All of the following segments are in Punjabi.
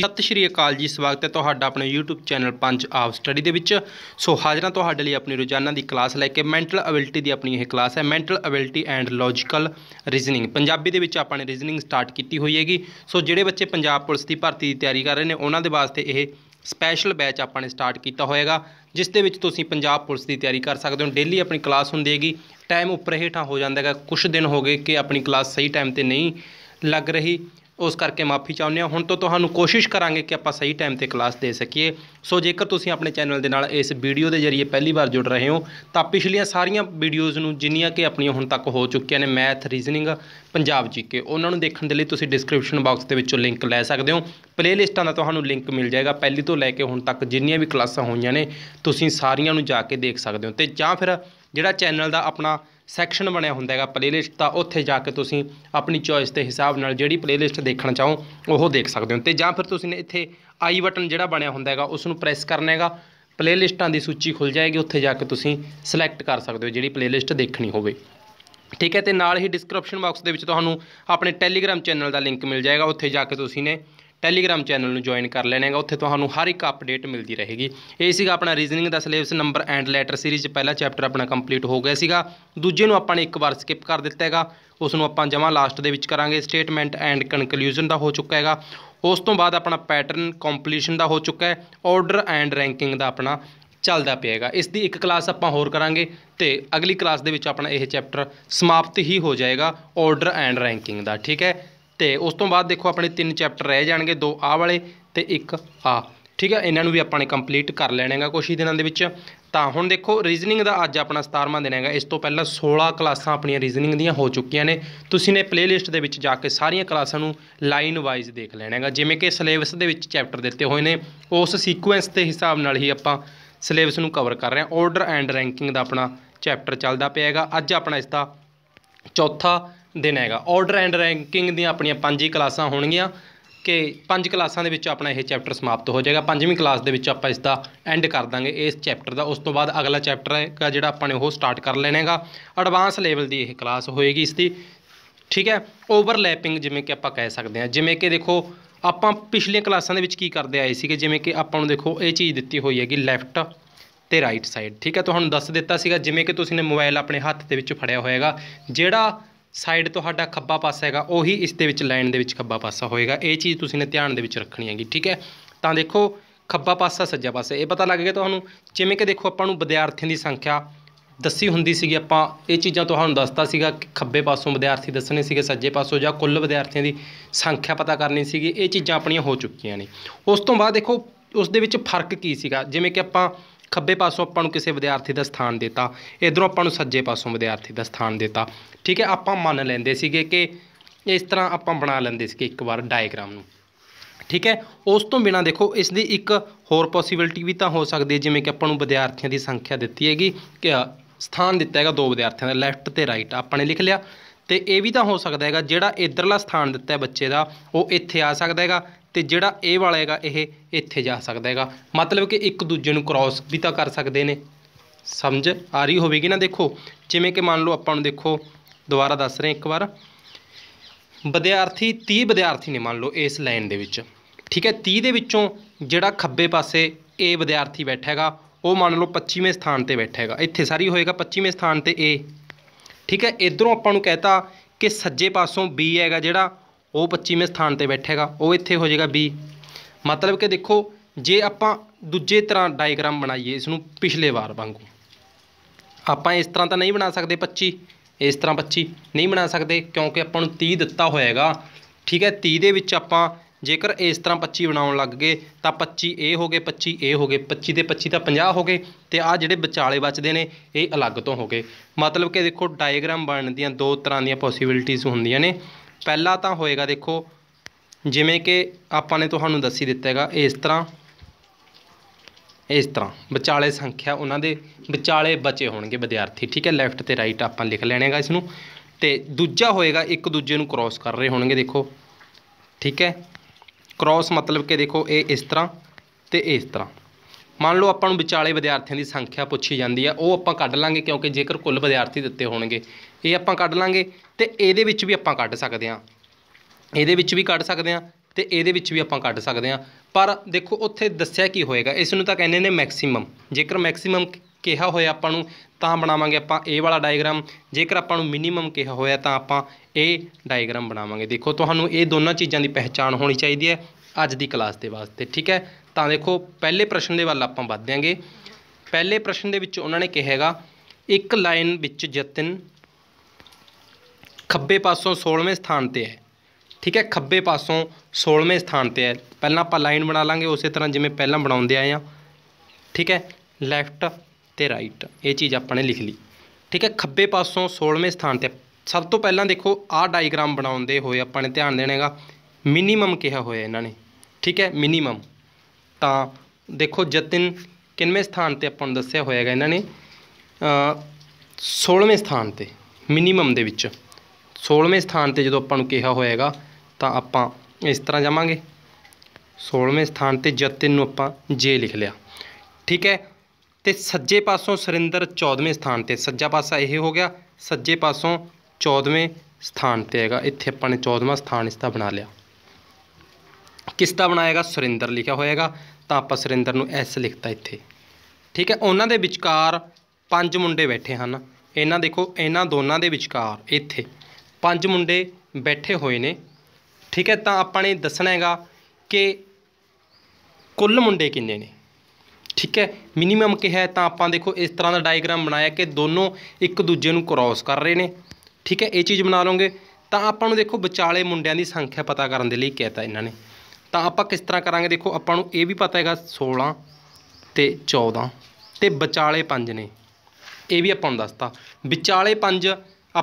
ਸਤਿ ਸ਼੍ਰੀ ਅਕਾਲ ਜੀ ਸਵਾਗਤ ਹੈ ਤੁਹਾਡਾ ਆਪਣੇ YouTube ਚੈਨਲ ਪੰਜ ਆਪ ਸਟੱਡੀ ਦੇ ਵਿੱਚ ਸੋ ਹਾਜ਼ਰਾਂ ਤੁਹਾਡੇ ਲਈ ਆਪਣੀ ਰੋਜ਼ਾਨਾ ਦੀ ਕਲਾਸ ਲੈ ਕੇ ਮੈਂਟਲ ਅਬਿਲਟੀ ਦੀ ਆਪਣੀ ਇਹ ਕਲਾਸ ਹੈ mental ability and logical reasoning Punjabi ਦੇ ਵਿੱਚ ਆਪਾਂ ਨੇ ਰੀਜ਼ਨਿੰਗ ਸਟਾਰਟ ਕੀਤੀ ਹੋਈ ਹੈਗੀ ਸੋ ਜਿਹੜੇ ਬੱਚੇ ਪੰਜਾਬ ਪੁਲਿਸ ਦੀ ਭਰਤੀ ਦੀ ਤਿਆਰੀ ਕਰ ਰਹੇ ਨੇ ਉਹਨਾਂ ਦੇ ਵਾਸਤੇ ਇਹ ਸਪੈਸ਼ਲ ਬੈਚ ਆਪਾਂ ਨੇ ਸਟਾਰਟ ਕੀਤਾ ਹੋਏਗਾ ਜਿਸ ਦੇ ਵਿੱਚ ਤੁਸੀਂ ਪੰਜਾਬ ਪੁਲਿਸ ਦੀ ਤਿਆਰੀ ਕਰ ਸਕਦੇ ਹੋ ਡੇਲੀ ਆਪਣੀ ਕਲਾਸ ਹੁੰਦੀ ਹੈਗੀ ਟਾਈਮ ਉੱਪਰ ਹੇਠਾਂ ਹੋ ਜਾਂਦਾ ਹੈਗਾ ਕੁਝ ਦਿਨ ਹੋ ਗਏ ਕਿ ਆਪਣੀ ਕਲਾਸ ਸਹੀ ਟਾਈਮ ਤੇ ਨਹੀਂ ਲੱਗ ਰਹੀ ਉਸ ਕਰਕੇ ਮਾਫੀ ਚਾਹੁੰਦੇ ਹਾਂ ਹੁਣ ਤੋਂ ਤੁਹਾਨੂੰ ਕੋਸ਼ਿਸ਼ ਕਰਾਂਗੇ ਕਿ ਆਪਾਂ ਸਹੀ ਟਾਈਮ ਤੇ ਕਲਾਸ ਦੇ ਸਕੀਏ ਸੋ ਜੇਕਰ ਤੁਸੀਂ ਆਪਣੇ ਚੈਨਲ ਦੇ ਨਾਲ ਇਸ ਵੀਡੀਓ ਦੇ ਜ਼ਰੀਏ ਪਹਿਲੀ ਵਾਰ ਜੁੜ ਰਹੇ ਹੋ ਤਾਂ ਪਿਛਲੀਆਂ ਸਾਰੀਆਂ ਵੀਡੀਓਜ਼ ਨੂੰ ਜਿੰਨੀਆਂ ਕਿ ਆਪਣੀਆਂ ਹੁਣ ਤੱਕ ਹੋ ਚੁੱਕੀਆਂ ਨੇ ਮੈਥ ਰੀਜ਼ਨਿੰਗ ਪੰਜਾਬ ਜੀਕੇ ਉਹਨਾਂ ਨੂੰ ਦੇਖਣ ਦੇ ਲਈ ਤੁਸੀਂ ਡਿਸਕ੍ਰਿਪਸ਼ਨ ਬਾਕਸ ਦੇ ਵਿੱਚੋਂ ਲਿੰਕ ਲੈ ਸਕਦੇ ਹੋ ਪਲੇਲਿਸਟਾਂ ਦਾ ਤੁਹਾਨੂੰ ਲਿੰਕ ਮਿਲ ਜਾਏਗਾ ਪਹਿਲੀ ਤੋਂ ਲੈ ਕੇ ਹੁਣ ਤੱਕ ਜਿੰਨੀਆਂ ਵੀ ਕਲਾਸਾਂ ਹੋਈਆਂ ਨੇ ਤੁਸੀਂ ਸਾਰੀਆਂ ਨੂੰ ਜਾ ਕੇ ਦੇਖ ਸਕਦੇ ਹੋ ਤੇ ਜਾਂ ਫਿਰ ਜਿਹੜਾ ਚੈਨਲ ਦਾ ਆਪਣਾ ਸੈਕਸ਼ਨ ਬਣਿਆ ਹੁੰਦਾ ਹੈਗਾ ਪਲੇਲਿਸਟ ਤਾਂ ਉੱਥੇ ਜਾ ਕੇ ਤੁਸੀਂ ਆਪਣੀ ਚੋਇਸ ਦੇ ਹਿਸਾਬ ਨਾਲ ਜਿਹੜੀ ਪਲੇਲਿਸਟ ਦੇਖਣਾ ਚਾਹੋ ਉਹ ਦੇਖ ਸਕਦੇ ਹੋ ਤੇ ਜਾਂ ਫਿਰ ਤੁਸੀਂ ਇੱਥੇ ਆਈ ਬਟਨ ਜਿਹੜਾ ਬਣਿਆ ਹੁੰਦਾ ਹੈਗਾ ਉਸ ਨੂੰ ਪ੍ਰੈਸ ਕਰਨਾ ਹੈਗਾ ਪਲੇਲਿਸਟਾਂ ਦੀ ਸੂਚੀ ਖੁੱਲ ਜਾਏਗੀ ਉੱਥੇ ਜਾ ਕੇ ਤੁਸੀਂ ਸਿਲੈਕਟ ਕਰ ਸਕਦੇ ਹੋ ਜਿਹੜੀ ਪਲੇਲਿਸਟ ਦੇਖਣੀ ਹੋਵੇ ਠੀਕ ਹੈ ਤੇ ਨਾਲ ਹੀ ਡਿਸਕ੍ਰਿਪਸ਼ਨ ਬਾਕਸ ਦੇ ਵਿੱਚ ਤੁਹਾਨੂੰ ਆਪਣੇ ਟੈਲੀਗ੍ਰam ਚੈਨਲ ਦਾ ਲਿੰਕ ਮਿਲ ਜਾਏਗਾ ਉੱਥੇ ਜਾ ਕੇ ਤੁਸੀਂ ਨੇ ਟੈਲੀਗ੍ਰam ਚੈਨਲ ਨੂੰ ਜੁਆਇਨ ਕਰ ਲੈਣਾ ਹੈਗਾ ਉੱਥੇ ਤੁਹਾਨੂੰ ਹਰ ਇੱਕ ਅਪਡੇਟ ਮਿਲਦੀ ਰਹੇਗੀ ਇਹ ਸੀਗਾ ਆਪਣਾ ਰੀਜ਼ਨਿੰਗ ਦਾ syllabus number and letter series ਪਹਿਲਾ ਚੈਪਟਰ ਆਪਣਾ ਕੰਪਲੀਟ ਹੋ ਗਿਆ ਸੀਗਾ ਦੂਜੇ ਨੂੰ ਆਪਾਂ ਨੇ ਇੱਕ ਵਾਰ ਸਕਿਪ ਕਰ ਦਿੱਤਾ ਹੈਗਾ ਉਸ ਨੂੰ ਆਪਾਂ ਜਮਾ ਲਾਸਟ ਦੇ ਵਿੱਚ ਕਰਾਂਗੇ ਸਟੇਟਮੈਂਟ ਐਂਡ ਕਨਕਲੂਜਨ ਦਾ ਹੋ ਚੁੱਕਾ ਹੈਗਾ ਉਸ ਤੋਂ ਬਾਅਦ ਆਪਣਾ ਪੈਟਰਨ ਕੰਪਲੀਸ਼ਨ ਦਾ ਹੋ ਚੁੱਕਾ ਹੈ ਆਰਡਰ ਐਂਡ ਰੈਂਕਿੰਗ ਦਾ ਆਪਣਾ ਚੱਲਦਾ ਪਿਆਗਾ ਇਸ ਦੀ ਇੱਕ ਕਲਾਸ ਆਪਾਂ ਹੋਰ ਕਰਾਂਗੇ ਤੇ ਅਗਲੀ ਕਲਾਸ ਦੇ ਵਿੱਚ ਆਪਣਾ ਇਹ ਚੈਪਟਰ ਸਮਾਪਤ ਹੀ ਹੋ ਜਾਏਗਾ ਆਰਡਰ ਐਂਡ ਰੈਂਕਿੰਗ ਦਾ ਠੀਕ ਹੈ ਤੇ ਉਸ ਤੋਂ ਬਾਅਦ ਦੇਖੋ ਆਪਣੇ ਤਿੰਨ ਚੈਪਟਰ ਰਹਿ ਜਾਣਗੇ ਦੋ ਆ ਵਾਲੇ ਤੇ ਇੱਕ ਆ ਠੀਕ ਹੈ ਇਹਨਾਂ ਨੂੰ ਵੀ ਆਪਾਂ ਨੇ ਕੰਪਲੀਟ ਕਰ ਲੈਣਾ ਹੈਗਾ ਕੁਝ ਹੀ ਦਿਨਾਂ ਦੇ ਵਿੱਚ ਤਾਂ ਹੁਣ ਦੇਖੋ ਰੀਜ਼ਨਿੰਗ ਦਾ ਅੱਜ ਆਪਣਾ 17ਵਾਂ ਦਿਨ ਹੈਗਾ ਇਸ ਤੋਂ ਪਹਿਲਾਂ 16 ਕਲਾਸਾਂ ਆਪਣੀਆਂ ਰੀਜ਼ਨਿੰਗ ਦੀਆਂ ਹੋ ਚੁੱਕੀਆਂ ਨੇ ਤੁਸੀਂ ਨੇ ਪਲੇਲਿਸਟ ਦੇ ਵਿੱਚ ਜਾ ਕੇ ਸਾਰੀਆਂ ਕਲਾਸਾਂ ਨੂੰ ਲਾਈਨ ਵਾਈਜ਼ ਦੇਖ ਲੈਣਾ ਹੈਗਾ ਜਿਵੇਂ ਕਿ ਸਿਲੇਬਸ ਦੇ ਵਿੱਚ ਚੈਪਟਰ ਦਿੱਤੇ ਹੋਏ ਨੇ ਉਸ ਸੀਕੁਐਂਸ ਦੇ ਹਿਸਾਬ ਨਾਲ ਹੀ ਆਪਾਂ ਸਿਲੇਬਸ ਨੂੰ ਕਵਰ ਕਰ ਰਹੇ ਹਾਂ ਆਰਡਰ ਐਂਡ ਰੈਂਕਿੰਗ ਦਾ ਆਪਣਾ ਚੈਪਟਰ ਚੱਲਦਾ ਪਿਆ ਹੈਗਾ ਅੱਜ ਆਪਣਾ ਇਸ ਦਾ ਚੌਥਾ ਦਿਨ ਹੈਗਾ ਆਰਡਰ ਐਂਡ ਰੈਂਕਿੰਗ ਦੀਆਂ ਆਪਣੀਆਂ ਪੰਜ ਹੀ ਕਲਾਸਾਂ ਹੋਣਗੀਆਂ ਕਿ ਪੰਜ ਕਲਾਸਾਂ ਦੇ ਵਿੱਚ ਆਪਣਾ ਇਹ ਚੈਪਟਰ ਸਮਾਪਤ ਹੋ ਜਾਏਗਾ ਪੰਜਵੀਂ ਕਲਾਸ ਦੇ ਵਿੱਚ ਆਪਾਂ ਇਸ ਦਾ ਐਂਡ ਕਰ ਦਾਂਗੇ ਇਸ ਚੈਪਟਰ ਦਾ ਉਸ ਤੋਂ ਬਾਅਦ ਅਗਲਾ ਚੈਪਟਰ ਹੈਗਾ ਜਿਹੜਾ ਆਪਾਂ ਨੇ ਉਹ ਸਟਾਰਟ ਕਰ ਲੈਣੇਗਾ ਐਡਵਾਂਸ ਲੈਵਲ ਦੀ ਇਹ ਕਲਾਸ ਹੋਏਗੀ ਇਸ ਦੀ ਠੀਕ ਹੈ ਓਵਰਲੈਪਿੰਗ ਜਿਵੇਂ ਕਿ ਆਪਾਂ ਕਹਿ ਸਕਦੇ ਹਾਂ ਜਿਵੇਂ ਕਿ ਦੇਖੋ ਆਪਾਂ ਪਿਛਲੀਆਂ ਕਲਾਸਾਂ ਦੇ ਵਿੱਚ ਕੀ ਕਰਦੇ ਆਏ ਸੀਗੇ ਜਿਵੇਂ ਕਿ ਆਪਾਂ ਨੂੰ ਦੇਖੋ ਇਹ ਚੀਜ਼ ਦਿੱਤੀ ਹੋਈ ਹੈਗੀ ਲੈਫਟ ਤੇ ਰਾਈਟ ਸਾਈਡ ਠੀਕ ਹੈ ਤੁਹਾਨੂੰ ਦੱਸ ਦਿੱਤਾ ਸੀਗਾ ਜਿਵੇਂ ਕਿ ਤੁਸੀਂ ਨੇ ਮੋਬਾਈਲ ਆਪਣੇ ਹੱਥ ਦੇ ਵਿੱਚ ਫੜਿਆ ਹੋਏਗਾ ਜਿਹੜਾ ਸਾਈਡ ਤੁਹਾਡਾ ਖੱਬਾ ਪਾਸਾ ਹੈਗਾ ਉਹੀ ਇਸ ਦੇ ਵਿੱਚ ਲਾਈਨ ਦੇ ਵਿੱਚ ਖੱਬਾ ਪਾਸਾ ਹੋਏਗਾ ਇਹ ਚੀਜ਼ ਤੁਸੀਂ ਨੇ ਧਿਆਨ ਦੇ ਵਿੱਚ ਰੱਖਣੀ ਹੈਗੀ ਠੀਕ ਹੈ ਤਾਂ ਦੇਖੋ ਖੱਬਾ ਪਾਸਾ ਸੱਜਾ ਪਾਸਾ ਇਹ ਪਤਾ ਲੱਗ ਗਿਆ ਤੁਹਾਨੂੰ ਜਿਵੇਂ ਕਿ ਦੇਖੋ ਆਪਾਂ ਨੂੰ ਵਿਦਿਆਰਥੀਆਂ ਦੀ ਸੰਖਿਆ ਦੱਸੀ ਹੁੰਦੀ ਸੀਗੀ ਆਪਾਂ ਇਹ ਚੀਜ਼ਾਂ ਤੁਹਾਨੂੰ ਦੱਸਤਾ ਸੀਗਾ ਕਿ ਖੱਬੇ ਪਾਸੋਂ ਵਿਦਿਆਰਥੀ ਦੱਸਣੇ ਸੀਗੇ ਸੱਜੇ ਪਾਸੋਂ ਜਾਂ ਕੁੱਲ ਵਿਦਿਆਰਥੀਆਂ ਦੀ ਸੰਖਿਆ ਪਤਾ ਕਰਨੀ ਸੀਗੀ ਇਹ ਚੀਜ਼ਾਂ ਆਪਣੀਆਂ ਹੋ ਚੁੱਕੀਆਂ ਨੇ ਉਸ ਤੋਂ ਬਾਅਦ ਦੇਖੋ ਉਸ ਦੇ ਵਿੱਚ ਫਰਕ ਕੀ ਸੀਗਾ ਜਿਵੇਂ ਕਿ ਆਪਾਂ ਖੱਬੇ ਪਾਸੋਂ ਆਪਾਂ ਨੂੰ ਕਿਸੇ ਵਿਦਿਆਰਥੀ ਦਾ ਸਥਾਨ ਦਿੱਤਾ ਇਧਰੋਂ ਆਪਾਂ ਨੂੰ ਸੱਜੇ ਪਾਸੋਂ ਵਿਦਿਆਰਥੀ ਦਾ ਸਥਾਨ ਦਿੱਤਾ ਠੀਕ ਹੈ ਆਪਾਂ ਮੰਨ ਲੈਂਦੇ ਸੀਗੇ ਕਿ ਇਸ ਤਰ੍ਹਾਂ ਆਪਾਂ ਬਣਾ ਲੈਂਦੇ ਸੀਗੇ ਇੱਕ ਵਾਰ ਡਾਇਗਰਾਮ ਨੂੰ ਠੀਕ ਹੈ ਉਸ ਤੋਂ ਬਿਨਾ ਦੇਖੋ ਇਸ ਦੀ ਇੱਕ ਹੋਰ ਪੋਸਿਬਿਲਟੀ ਵੀ ਤਾਂ ਹੋ ਸਕਦੀ ਹੈ ਜਿਵੇਂ ਕਿ ਆਪਾਂ ਨੂੰ ਵਿਦਿਆਰਥੀਆਂ ਦੀ ਸੰਖਿਆ ਦਿੱਤੀ ਹੈਗੀ ਕਿ ਸਥਾਨ ਦਿੱਤਾ ਹੈਗਾ ਦੋ ਵਿਦਿਆਰਥੀਆਂ ਦਾ ਲੈਫਟ ਤੇ ਰਾਈਟ ਆਪਾਂ ਨੇ ਲਿਖ ਲਿਆ ਤੇ ਇਹ ਵੀ ਤਾਂ ਹੋ ਸਕਦਾ ਹੈਗਾ ਜਿਹੜਾ ਇਧਰਲਾ ਸਥਾਨ ਦਿੱਤਾ ਹੈ ਬੱਚੇ ਦਾ ਉਹ ਇੱਥੇ ਆ ਸਕਦਾ ਹੈਗਾ ਤੇ ਜਿਹੜਾ ਇਹ ਵਾਲਾ ਹੈਗਾ ਇਹ ਇੱਥੇ ਜਾ ਸਕਦਾ ਹੈਗਾ ਮਤਲਬ ਕਿ ਇੱਕ ਦੂਜੇ ਨੂੰ ਕ੍ਰੋਸ ਵੀ ਤਾਂ ਕਰ ਸਕਦੇ ਨੇ ਸਮਝ ਆ ਰਹੀ ਹੋਵੇਗੀ ਨਾ ਦੇਖੋ ਜਿਵੇਂ ਕਿ ਮੰਨ ਲਓ ਆਪਾਂ ਨੂੰ ਦੇਖੋ ਦੁਬਾਰਾ ਦੱਸ ਰਹੇ ਇੱਕ ਵਾਰ ਵਿਦਿਆਰਥੀ 30 ਵਿਦਿਆਰਥੀ ਨੇ ਮੰਨ ਲਓ ਇਸ ਲਾਈਨ ਦੇ ਵਿੱਚ ਠੀਕ ਹੈ 30 ਦੇ ਵਿੱਚੋਂ ਜਿਹੜਾ ਖੱਬੇ ਪਾਸੇ ਏ ਵਿਦਿਆਰਥੀ ਬੈਠਾ ਹੈਗਾ ਉਹ ਮੰਨ ਲਓ 25ਵੇਂ ਸਥਾਨ ਤੇ ਬੈਠਾ ਹੈਗਾ ਇੱਥੇ ਸਾਰੀ ਹੋਏਗਾ 25ਵੇਂ ਸਥਾਨ ਤੇ ਏ ਠੀਕ ਹੈ ਇਧਰੋਂ ਆਪਾਂ ਨੂੰ ਕਹਤਾ ਕਿ ਸੱਜੇ ਪਾਸੋਂ ਬੀ ਹੈਗਾ ਜਿਹੜਾ ਉਹ 25ਵੇਂ ਸਥਾਨ ਤੇ ਬੈਠੇਗਾ ਉਹ ਇੱਥੇ ਹੋ ਜਾਏਗਾ B ਮਤਲਬ ਕਿ ਦੇਖੋ ਜੇ ਆਪਾਂ ਦੂਜੇ ਤਰ੍ਹਾਂ ਡਾਇਗ੍ਰਾਮ ਬਣਾਈਏ ਇਸ ਨੂੰ ਪਿਛਲੇ ਵਾਰ ਵਾਂਗੂ ਆਪਾਂ ਇਸ ਤਰ੍ਹਾਂ ਤਾਂ ਨਹੀਂ ਬਣਾ ਸਕਦੇ 25 ਇਸ ਤਰ੍ਹਾਂ 25 ਨਹੀਂ ਬਣਾ ਸਕਦੇ ਕਿਉਂਕਿ ਆਪਾਂ ਨੂੰ 30 ਦਿੱਤਾ ਹੋਇਆਗਾ ਠੀਕ ਹੈ 30 ਦੇ ਵਿੱਚ ਆਪਾਂ ਜੇਕਰ ਇਸ ਤਰ੍ਹਾਂ 25 ਬਣਾਉਣ ਲੱਗ ਗਏ ਤਾਂ 25 ਇਹ ਹੋ ਗਏ 25 ਇਹ ਹੋ ਗਏ 25 ਦੇ 25 ਤਾਂ 50 ਹੋ ਗਏ ਤੇ ਆ ਜਿਹੜੇ ਵਿਚਾਲੇ ਬਚਦੇ ਨੇ ਇਹ ਅਲੱਗ ਤੋਂ ਹੋ ਗਏ ਮਤਲਬ ਕਿ ਦੇਖੋ ਡਾਇਗ੍ਰਾਮ ਬਣਨ ਦੀਆਂ ਦੋ ਤਰ੍ਹਾਂ ਦੀਆਂ ਪੋਸਿਬਿਲਟੀਆਂ ਹੁੰਦੀਆਂ ਨੇ ਪਹਿਲਾ ਤਾਂ ਹੋਏਗਾ ਦੇਖੋ ਜਿਵੇਂ ਕਿ ਆਪਾਂ ਨੇ ਤੁਹਾਨੂੰ ਦੱਸੀ ਦਿੱਤਾ ਹੈਗਾ ਇਸ ਤਰ੍ਹਾਂ ਇਸ ਤਰ੍ਹਾਂ ਵਿਚਾਲੇ ਸੰਖਿਆ ਉਹਨਾਂ ਦੇ ਵਿਚਾਲੇ ਬਚੇ ਹੋਣਗੇ ਵਿਦਿਆਰਥੀ ਠੀਕ ਹੈ ਲੈਫਟ ਤੇ ਰਾਈਟ ਆਪਾਂ ਲਿਖ ਲੈਣੇਗਾ ਇਸ ਨੂੰ ਤੇ ਦੂਜਾ ਹੋਏਗਾ ਇੱਕ ਦੂਜੇ ਨੂੰ ਕ੍ਰੋਸ ਕਰ ਰਹੇ ਹੋਣਗੇ ਦੇਖੋ ਠੀਕ ਹੈ ਕ੍ਰੋਸ ਮਤਲਬ ਕਿ ਦੇਖੋ ਇਹ ਇਸ ਤਰ੍ਹਾਂ ਤੇ ਇਸ ਤਰ੍ਹਾਂ ਮੰਨ ਲਓ ਆਪਾਂ ਨੂੰ ਵਿਚਾਲੇ ਵਿਦਿਆਰਥੀਆਂ ਦੀ ਸੰਖਿਆ ਪੁੱਛੀ ਜਾਂਦੀ ਆ ਉਹ ਆਪਾਂ ਕੱਢ ਲਾਂਗੇ ਕਿਉਂਕਿ ਜੇਕਰ ਕੁੱਲ ਵਿਦਿਆਰਥੀ ਦਿੱਤੇ ਹੋਣਗੇ ਇਹ ਆਪਾਂ ਕੱਢ ਲਾਂਗੇ ਤੇ ਇਹਦੇ ਵਿੱਚ ਵੀ ਆਪਾਂ ਕੱਢ ਸਕਦੇ ਆ ਇਹਦੇ ਵਿੱਚ ਵੀ ਕੱਢ ਸਕਦੇ ਆ ਤੇ ਇਹਦੇ ਵਿੱਚ ਵੀ ਆਪਾਂ ਕੱਢ ਸਕਦੇ ਆ ਪਰ ਦੇਖੋ ਉੱਥੇ ਦੱਸਿਆ ਕੀ ਹੋਏਗਾ ਇਸ ਨੂੰ ਤਾਂ ਕਹਿੰਦੇ ਨੇ ਮੈਕਸਿਮਮ ਜੇਕਰ ਮੈਕਸਿਮਮ ਕਿਹਾ ਹੋਇਆ ਆਪਾਂ ਨੂੰ ਤਾਂ ਬਣਾਵਾਂਗੇ ਆਪਾਂ ਇਹ ਵਾਲਾ ਡਾਇਗਰਾਮ ਜੇਕਰ ਆਪਾਂ ਨੂੰ ਮਿਨੀਮਮ ਕਿਹਾ ਹੋਇਆ ਤਾਂ ਆਪਾਂ ਇਹ ਡਾਇਗਰਾਮ ਬਣਾਵਾਂਗੇ ਦੇਖੋ ਤੁਹਾਨੂੰ ਇਹ ਦੋਨਾਂ ਚੀਜ਼ਾਂ ਦੀ ਪਹਿਚਾਣ ਹੋਣੀ ਚਾਹੀਦੀ ਹੈ ਅੱਜ ਦੀ ਕਲਾਸ ਦੇ ਵਾਸਤੇ ਠੀਕ ਹੈ ਤਾਂ ਦੇਖੋ ਪਹਿਲੇ ਪ੍ਰਸ਼ਨ ਦੇ ਵੱਲ ਆਪਾਂ ਵੱਧ ਦਿਆਂਗੇ ਪਹਿਲੇ ਪ੍ਰਸ਼ਨ ਦੇ ਵਿੱਚ ਉਹਨਾਂ ਨੇ ਕਿਹਾ ਹੈਗਾ ਇੱਕ ਲਾਈਨ ਵਿੱਚ ਜਤਨ ਖੱਬੇ ਪਾਸੋਂ 16ਵੇਂ ਸਥਾਨ ਤੇ ਹੈ ਠੀਕ ਹੈ ਖੱਬੇ ਪਾਸੋਂ 16ਵੇਂ ਸਥਾਨ ਤੇ ਹੈ ਪਹਿਲਾਂ ਆਪਾਂ ਲਾਈਨ ਬਣਾ ਲਾਂਗੇ ਉਸੇ ਤਰ੍ਹਾਂ ਜਿਵੇਂ ਪਹਿਲਾਂ ਬਣਾਉਂਦੇ ਆਏ ਆ ਠੀਕ ਹੈ ਲੈਫਟ ਤੇ ਰਾਈਟ ਇਹ ਚੀਜ਼ ਆਪਾਂ ਨੇ ਲਿਖ ਲਈ ਠੀਕ ਹੈ ਖੱਬੇ ਪਾਸੋਂ 16ਵੇਂ ਸਥਾਨ ਤੇ ਸਭ ਤੋਂ ਪਹਿਲਾਂ ਦੇਖੋ ਆਹ ਡਾਇਗਰਾਮ ਬਣਾਉਂਦੇ ਹੋਏ ਆਪਾਂ ਨੇ ਧਿਆਨ ਦੇਣਾ ਹੈਗਾ ਮਿਨੀਮਮ ਕਿਹਾ ਹੋਇਆ ਇਹਨਾਂ ਨੇ ਠੀਕ ਹੈ ਮਿਨੀਮਮ ਤਾਂ ਦੇਖੋ ਜਤਿਨ ਕਿੰਨੇ ਸਥਾਨ ਤੇ ਆਪਾਂ ਨੂੰ ਦੱਸਿਆ ਹੋਇਆਗਾ ਇਹਨਾਂ ਨੇ 16ਵੇਂ ਸਥਾਨ ਤੇ ਮਿਨੀਮਮ ਦੇ ਵਿੱਚ 16ਵੇਂ ਸਥਾਨ ਤੇ ਜਦੋਂ ਆਪਾਂ ਨੂੰ ਕਿਹਾ ਹੋਇਆਗਾ ਤਾਂ ਆਪਾਂ ਇਸ ਤਰ੍ਹਾਂ ਜਾਵਾਂਗੇ 16ਵੇਂ ਸਥਾਨ ਤੇ ਜਤਿਨ ਨੂੰ ਆਪਾਂ ਜੇ ਲਿਖ ਲਿਆ ਠੀਕ ਹੈ ਤੇ ਸੱਜੇ ਪਾਸੋਂ ਸਰਿੰਦਰ 14ਵੇਂ ਸਥਾਨ ਤੇ ਸੱਜਾ ਪਾਸਾ ਇਹ ਹੋ ਗਿਆ ਸੱਜੇ ਪਾਸੋਂ 14ਵੇਂ ਸਥਾਨ ਤੇ ਹੈਗਾ ਇੱਥੇ ਆਪਾਂ ਨੇ 14ਵਾਂ ਸਥਾਨ ਇਸ ਦਾ ਬਣਾ ਲਿਆ ਕਿਸਤਾ ਬਣਾਏਗਾ ਸੁਰਿੰਦਰ ਲਿਖਿਆ ਹੋਏਗਾ ਤਾਂ ਆਪਾਂ ਸੁਰਿੰਦਰ ਨੂੰ ਐਸ ਲਿਖਤਾ ਇੱਥੇ ਠੀਕ ਹੈ ਉਹਨਾਂ ਦੇ ਵਿਚਕਾਰ ਪੰਜ ਮੁੰਡੇ ਬੈਠੇ ਹਨ ਇਹਨਾਂ ਦੇਖੋ ਇਹਨਾਂ ਦੋਨਾਂ ਦੇ ਵਿਚਕਾਰ ਇੱਥੇ ਪੰਜ ਮੁੰਡੇ ਬੈਠੇ ਹੋਏ ਨੇ ਠੀਕ ਹੈ ਤਾਂ ਆਪਾਂ ਨੇ ਦੱਸਣਾ ਹੈਗਾ ਕਿ ਕੁੱਲ ਮੁੰਡੇ ਕਿੰਨੇ ਨੇ ਠੀਕ ਹੈ ਮਿਨੀਮਮ ਕਿਹਾ ਹੈ ਤਾਂ ਆਪਾਂ ਦੇਖੋ ਇਸ ਤਰ੍ਹਾਂ ਦਾ ਡਾਇਗਰਾਮ ਬਣਾਇਆ ਕਿ ਦੋਨੋਂ ਇੱਕ ਦੂਜੇ ਨੂੰ ਕ੍ਰੋਸ ਕਰ ਰਹੇ ਨੇ ਠੀਕ ਹੈ ਇਹ ਚੀਜ਼ ਬਣਾ ਲਓਗੇ ਤਾਂ ਆਪਾਂ ਨੂੰ ਦੇਖੋ ਵਿਚਾਲੇ ਮੁੰਡਿਆਂ ਦੀ ਸੰਖਿਆ ਪਤਾ ਕਰਨ ਦੇ ਲਈ ਤਾਂ ਇਹਨਾਂ ਨੇ ਤਾਂ ਆਪਾਂ ਕਿਸ ਤਰ੍ਹਾਂ ਕਰਾਂਗੇ ਦੇਖੋ ਆਪਾਂ ਨੂੰ ਇਹ ਵੀ ਪਤਾ ਹੈਗਾ 16 ਤੇ 14 ਤੇ ਵਿਚਾਲੇ 5 ਨੇ ਇਹ ਵੀ ਆਪਾਂ ਨੂੰ ਦੱਸਤਾ ਵਿਚਾਲੇ 5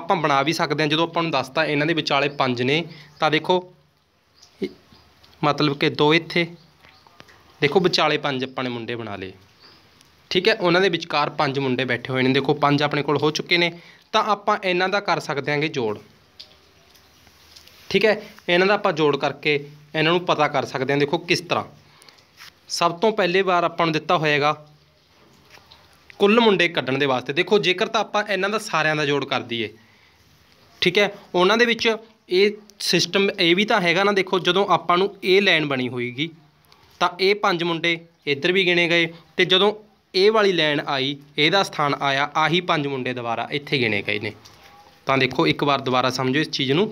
ਆਪਾਂ ਬਣਾ ਵੀ ਸਕਦੇ ਹਾਂ ਜਦੋਂ ਆਪਾਂ ਨੂੰ ਦੱਸਤਾ ਇਹਨਾਂ ਦੇ ਵਿਚਾਲੇ 5 ਨੇ ਤਾਂ ਦੇਖੋ ਮਤਲਬ ਕਿ ਦੋ ਇੱਥੇ ਦੇਖੋ ਵਿਚਾਲੇ 5 ਆਪਾਂ ਨੇ ਮੁੰਡੇ ਬਣਾ ਲਏ ਠੀਕ ਹੈ ਉਹਨਾਂ ਦੇ ਵਿਚਕਾਰ 5 ਮੁੰਡੇ ਬੈਠੇ ਹੋਏ ਨੇ ਦੇਖੋ 5 ਆਪਣੇ ਕੋਲ ਹੋ ਚੁੱਕੇ ਨੇ ਤਾਂ ਆਪਾਂ ਇਹਨਾਂ ਦਾ ਕਰ ਸਕਦੇ ਹਾਂਗੇ ਜੋੜ ਠੀਕ ਹੈ ਇਹਨਾਂ ਦਾ ਆਪਾਂ ਜੋੜ ਕਰਕੇ ਇਹਨਾਂ ਨੂੰ ਪਤਾ ਕਰ ਸਕਦੇ ਹਾਂ ਦੇਖੋ ਕਿਸ ਤਰ੍ਹਾਂ ਸਭ ਤੋਂ ਪਹਿਲੇ ਵਾਰ ਆਪਾਂ ਨੂੰ ਦਿੱਤਾ ਹੋਏਗਾ ਕੁੱਲ ਮੁੰਡੇ ਕੱਢਣ ਦੇ ਵਾਸਤੇ ਦੇਖੋ ਜੇਕਰ ਤਾਂ ਆਪਾਂ ਇਹਨਾਂ ਦਾ ਸਾਰਿਆਂ ਦਾ ਜੋੜ ਕਰ ਦਈਏ ਠੀਕ ਹੈ ਉਹਨਾਂ ਦੇ ਵਿੱਚ ਇਹ ਸਿਸਟਮ ਇਹ ਵੀ ਤਾਂ ਹੈਗਾ ਨਾ ਦੇਖੋ ਜਦੋਂ ਆਪਾਂ ਨੂੰ ਇਹ ਲਾਈਨ ਬਣੀ ਹੋਏਗੀ ਤਾਂ ਇਹ ਪੰਜ ਮੁੰਡੇ ਇੱਧਰ ਵੀ ਗਿਣੇ ਗਏ ਤੇ ਜਦੋਂ ਇਹ ਵਾਲੀ ਲਾਈਨ ਆਈ ਇਹਦਾ ਸਥਾਨ ਆਇਆ ਆਹੀ ਪੰਜ ਮੁੰਡੇ ਦੁਬਾਰਾ ਇੱਥੇ ਗਿਣੇ ਗਏ ਨੇ ਤਾਂ ਦੇਖੋ ਇੱਕ ਵਾਰ ਦੁਬਾਰਾ ਸਮਝੋ ਇਸ ਚੀਜ਼ ਨੂੰ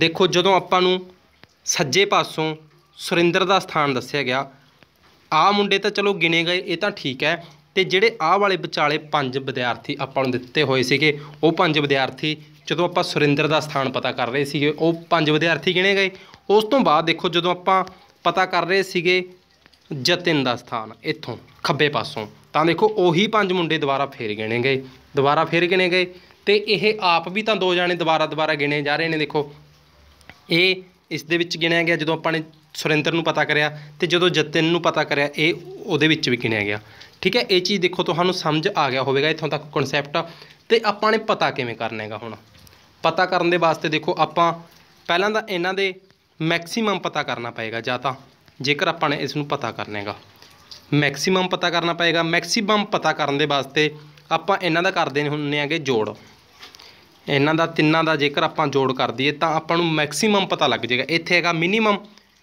ਦੇਖੋ ਜਦੋਂ ਆਪਾਂ ਨੂੰ ਸੱਜੇ ਪਾਸੋਂ ਸੁਰਿੰਦਰ ਦਾ ਸਥਾਨ ਦੱਸਿਆ ਗਿਆ ਆ ਮੁੰਡੇ ਤਾਂ ਚਲੋ ਗਿਣੇ ਗਏ ਇਹ ਤਾਂ ਠੀਕ ਹੈ ਤੇ ਜਿਹੜੇ ਆਹ ਵਾਲੇ ਵਿਚਾਲੇ ਪੰਜ ਵਿਦਿਆਰਥੀ ਆਪਾਂ ਨੂੰ ਦਿੱਤੇ ਹੋਏ ਸੀਗੇ ਉਹ ਪੰਜ ਵਿਦਿਆਰਥੀ ਜਦੋਂ ਆਪਾਂ ਸੁਰਿੰਦਰ ਦਾ ਸਥਾਨ ਪਤਾ ਕਰ ਰਹੇ ਸੀਗੇ ਉਹ ਪੰਜ ਵਿਦਿਆਰਥੀ ਗਿਣੇ ਗਏ ਉਸ ਤੋਂ ਬਾਅਦ ਦੇਖੋ ਜਦੋਂ ਆਪਾਂ ਪਤਾ ਕਰ ਰਹੇ ਸੀਗੇ ਜਤਿਨ ਦਾ ਸਥਾਨ ਇੱਥੋਂ ਖੱਬੇ ਪਾਸੋਂ ਤਾਂ ਦੇਖੋ ਉਹੀ ਪੰਜ ਮੁੰਡੇ ਦੁਬਾਰਾ ਫੇਰ ਗਿਣੇ ਗਏ ਦੁਬਾਰਾ ਫੇਰ ਗਿਣੇ ਗਏ ਤੇ ਇਹ ਆਪ ਵੀ ਤਾਂ ਦੋ ਜਾਣੇ ਦੁਬਾਰਾ ਦੁਬਾਰਾ ਗਿਣੇ ਜਾ ਰਹੇ ਨੇ ਦੇਖੋ ਇਹ ਇਸ ਦੇ ਵਿੱਚ ਗਿਣਿਆ ਗਿਆ ਜਦੋਂ ਆਪਾਂ ਨੇ ਸੁਰਿੰਦਰ ਨੂੰ ਪਤਾ ਕਰਿਆ ਤੇ ਜਦੋਂ ਜਤਿਨ ਨੂੰ ਪਤਾ ਕਰਿਆ ਇਹ ਉਹਦੇ ਵਿੱਚ ਵੀ ਗਿਣਿਆ ਗਿਆ ਠੀਕ ਹੈ ਇਹ ਚੀਜ਼ ਦੇਖੋ ਤੁਹਾਨੂੰ ਸਮਝ ਆ ਗਿਆ ਹੋਵੇਗਾ ਇੱਥੋਂ ਤੱਕ ਕਨਸੈਪਟ ਤੇ ਆਪਾਂ ਨੇ ਪਤਾ ਕਿਵੇਂ ਕਰਨਾ ਹੈਗਾ ਹੁਣ ਪਤਾ ਕਰਨ ਦੇ ਵਾਸਤੇ ਦੇਖੋ ਆਪਾਂ ਪਹਿਲਾਂ ਤਾਂ ਇਹਨਾਂ ਦੇ ਮੈਕਸਿਮਮ ਪਤਾ ਕਰਨਾ ਪਏਗਾ ਜਾਂ ਤਾਂ ਜੇਕਰ ਆਪਾਂ ਨੇ ਇਸ ਨੂੰ ਪਤਾ ਕਰਨਾ ਹੈਗਾ ਮੈਕਸਿਮਮ ਪਤਾ ਕਰਨਾ ਪਏਗਾ ਮੈਕਸਿਮਮ ਪਤਾ ਕਰਨ ਦੇ ਵਾਸਤੇ ਆਪਾਂ ਇਹਨਾਂ ਦਾ ਕਰਦੇ ਹੁੰਨੇ ਆਗੇ ਜੋੜ ਇਹਨਾਂ ਦਾ ਤਿੰਨਾਂ ਦਾ ਜੇਕਰ ਆਪਾਂ ਜੋੜ ਕਰ ਦਈਏ ਤਾਂ ਆਪਾਂ ਨੂੰ ਮੈਕਸਿਮਮ ਪਤਾ ਲੱਗ ਜਾਏਗਾ ਇੱਥੇ ਹੈਗਾ ਮਿਨੀਮਮ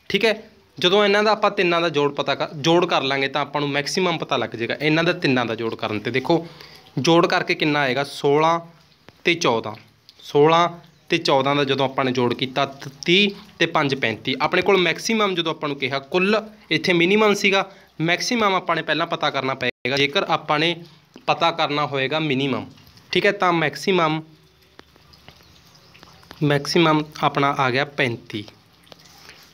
ਠੀਕ ਹੈ ਜਦੋਂ ਇਹਨਾਂ ਦਾ ਆਪਾਂ ਤਿੰਨਾਂ ਦਾ ਜੋੜ ਪਤਾ ਜੋੜ ਕਰ ਲਾਂਗੇ ਤਾਂ ਆਪਾਂ ਨੂੰ ਮੈਕਸਿਮਮ ਪਤਾ ਲੱਗ ਜਾਏਗਾ ਇਹਨਾਂ ਦਾ ਤਿੰਨਾਂ ਦਾ ਜੋੜ ਕਰਨ ਤੇ ਦੇਖੋ ਜੋੜ ਕਰਕੇ ਕਿੰਨਾ ਆਏਗਾ 16 ਤੇ 14 16 ਤੇ 14 ਦਾ ਜਦੋਂ ਆਪਾਂ ਨੇ ਜੋੜ ਕੀਤਾ 30 ਤੇ 5 35 ਆਪਣੇ ਕੋਲ ਮੈਕਸਿਮਮ ਜਦੋਂ ਆਪਾਂ ਨੂੰ ਕਿਹਾ ਕੁੱਲ ਇੱਥੇ ਮਿਨੀਮਮ ਸੀਗਾ ਮੈਕਸਿਮਮ ਆਪਾਂ ਨੇ ਪਹਿਲਾਂ ਪਤਾ ਕਰਨਾ ਪਏਗਾ ਜੇਕਰ ਆਪਾਂ ਨੇ ਪਤਾ ਕਰਨਾ ਹੋਏਗਾ ਮਿਨੀਮਮ ਠੀਕ ਹੈ ਤਾਂ ਮੈਕਸਿਮਮ ਮੈਕਸਿਮਮ ਆਪਣਾ ਆ ਗਿਆ 35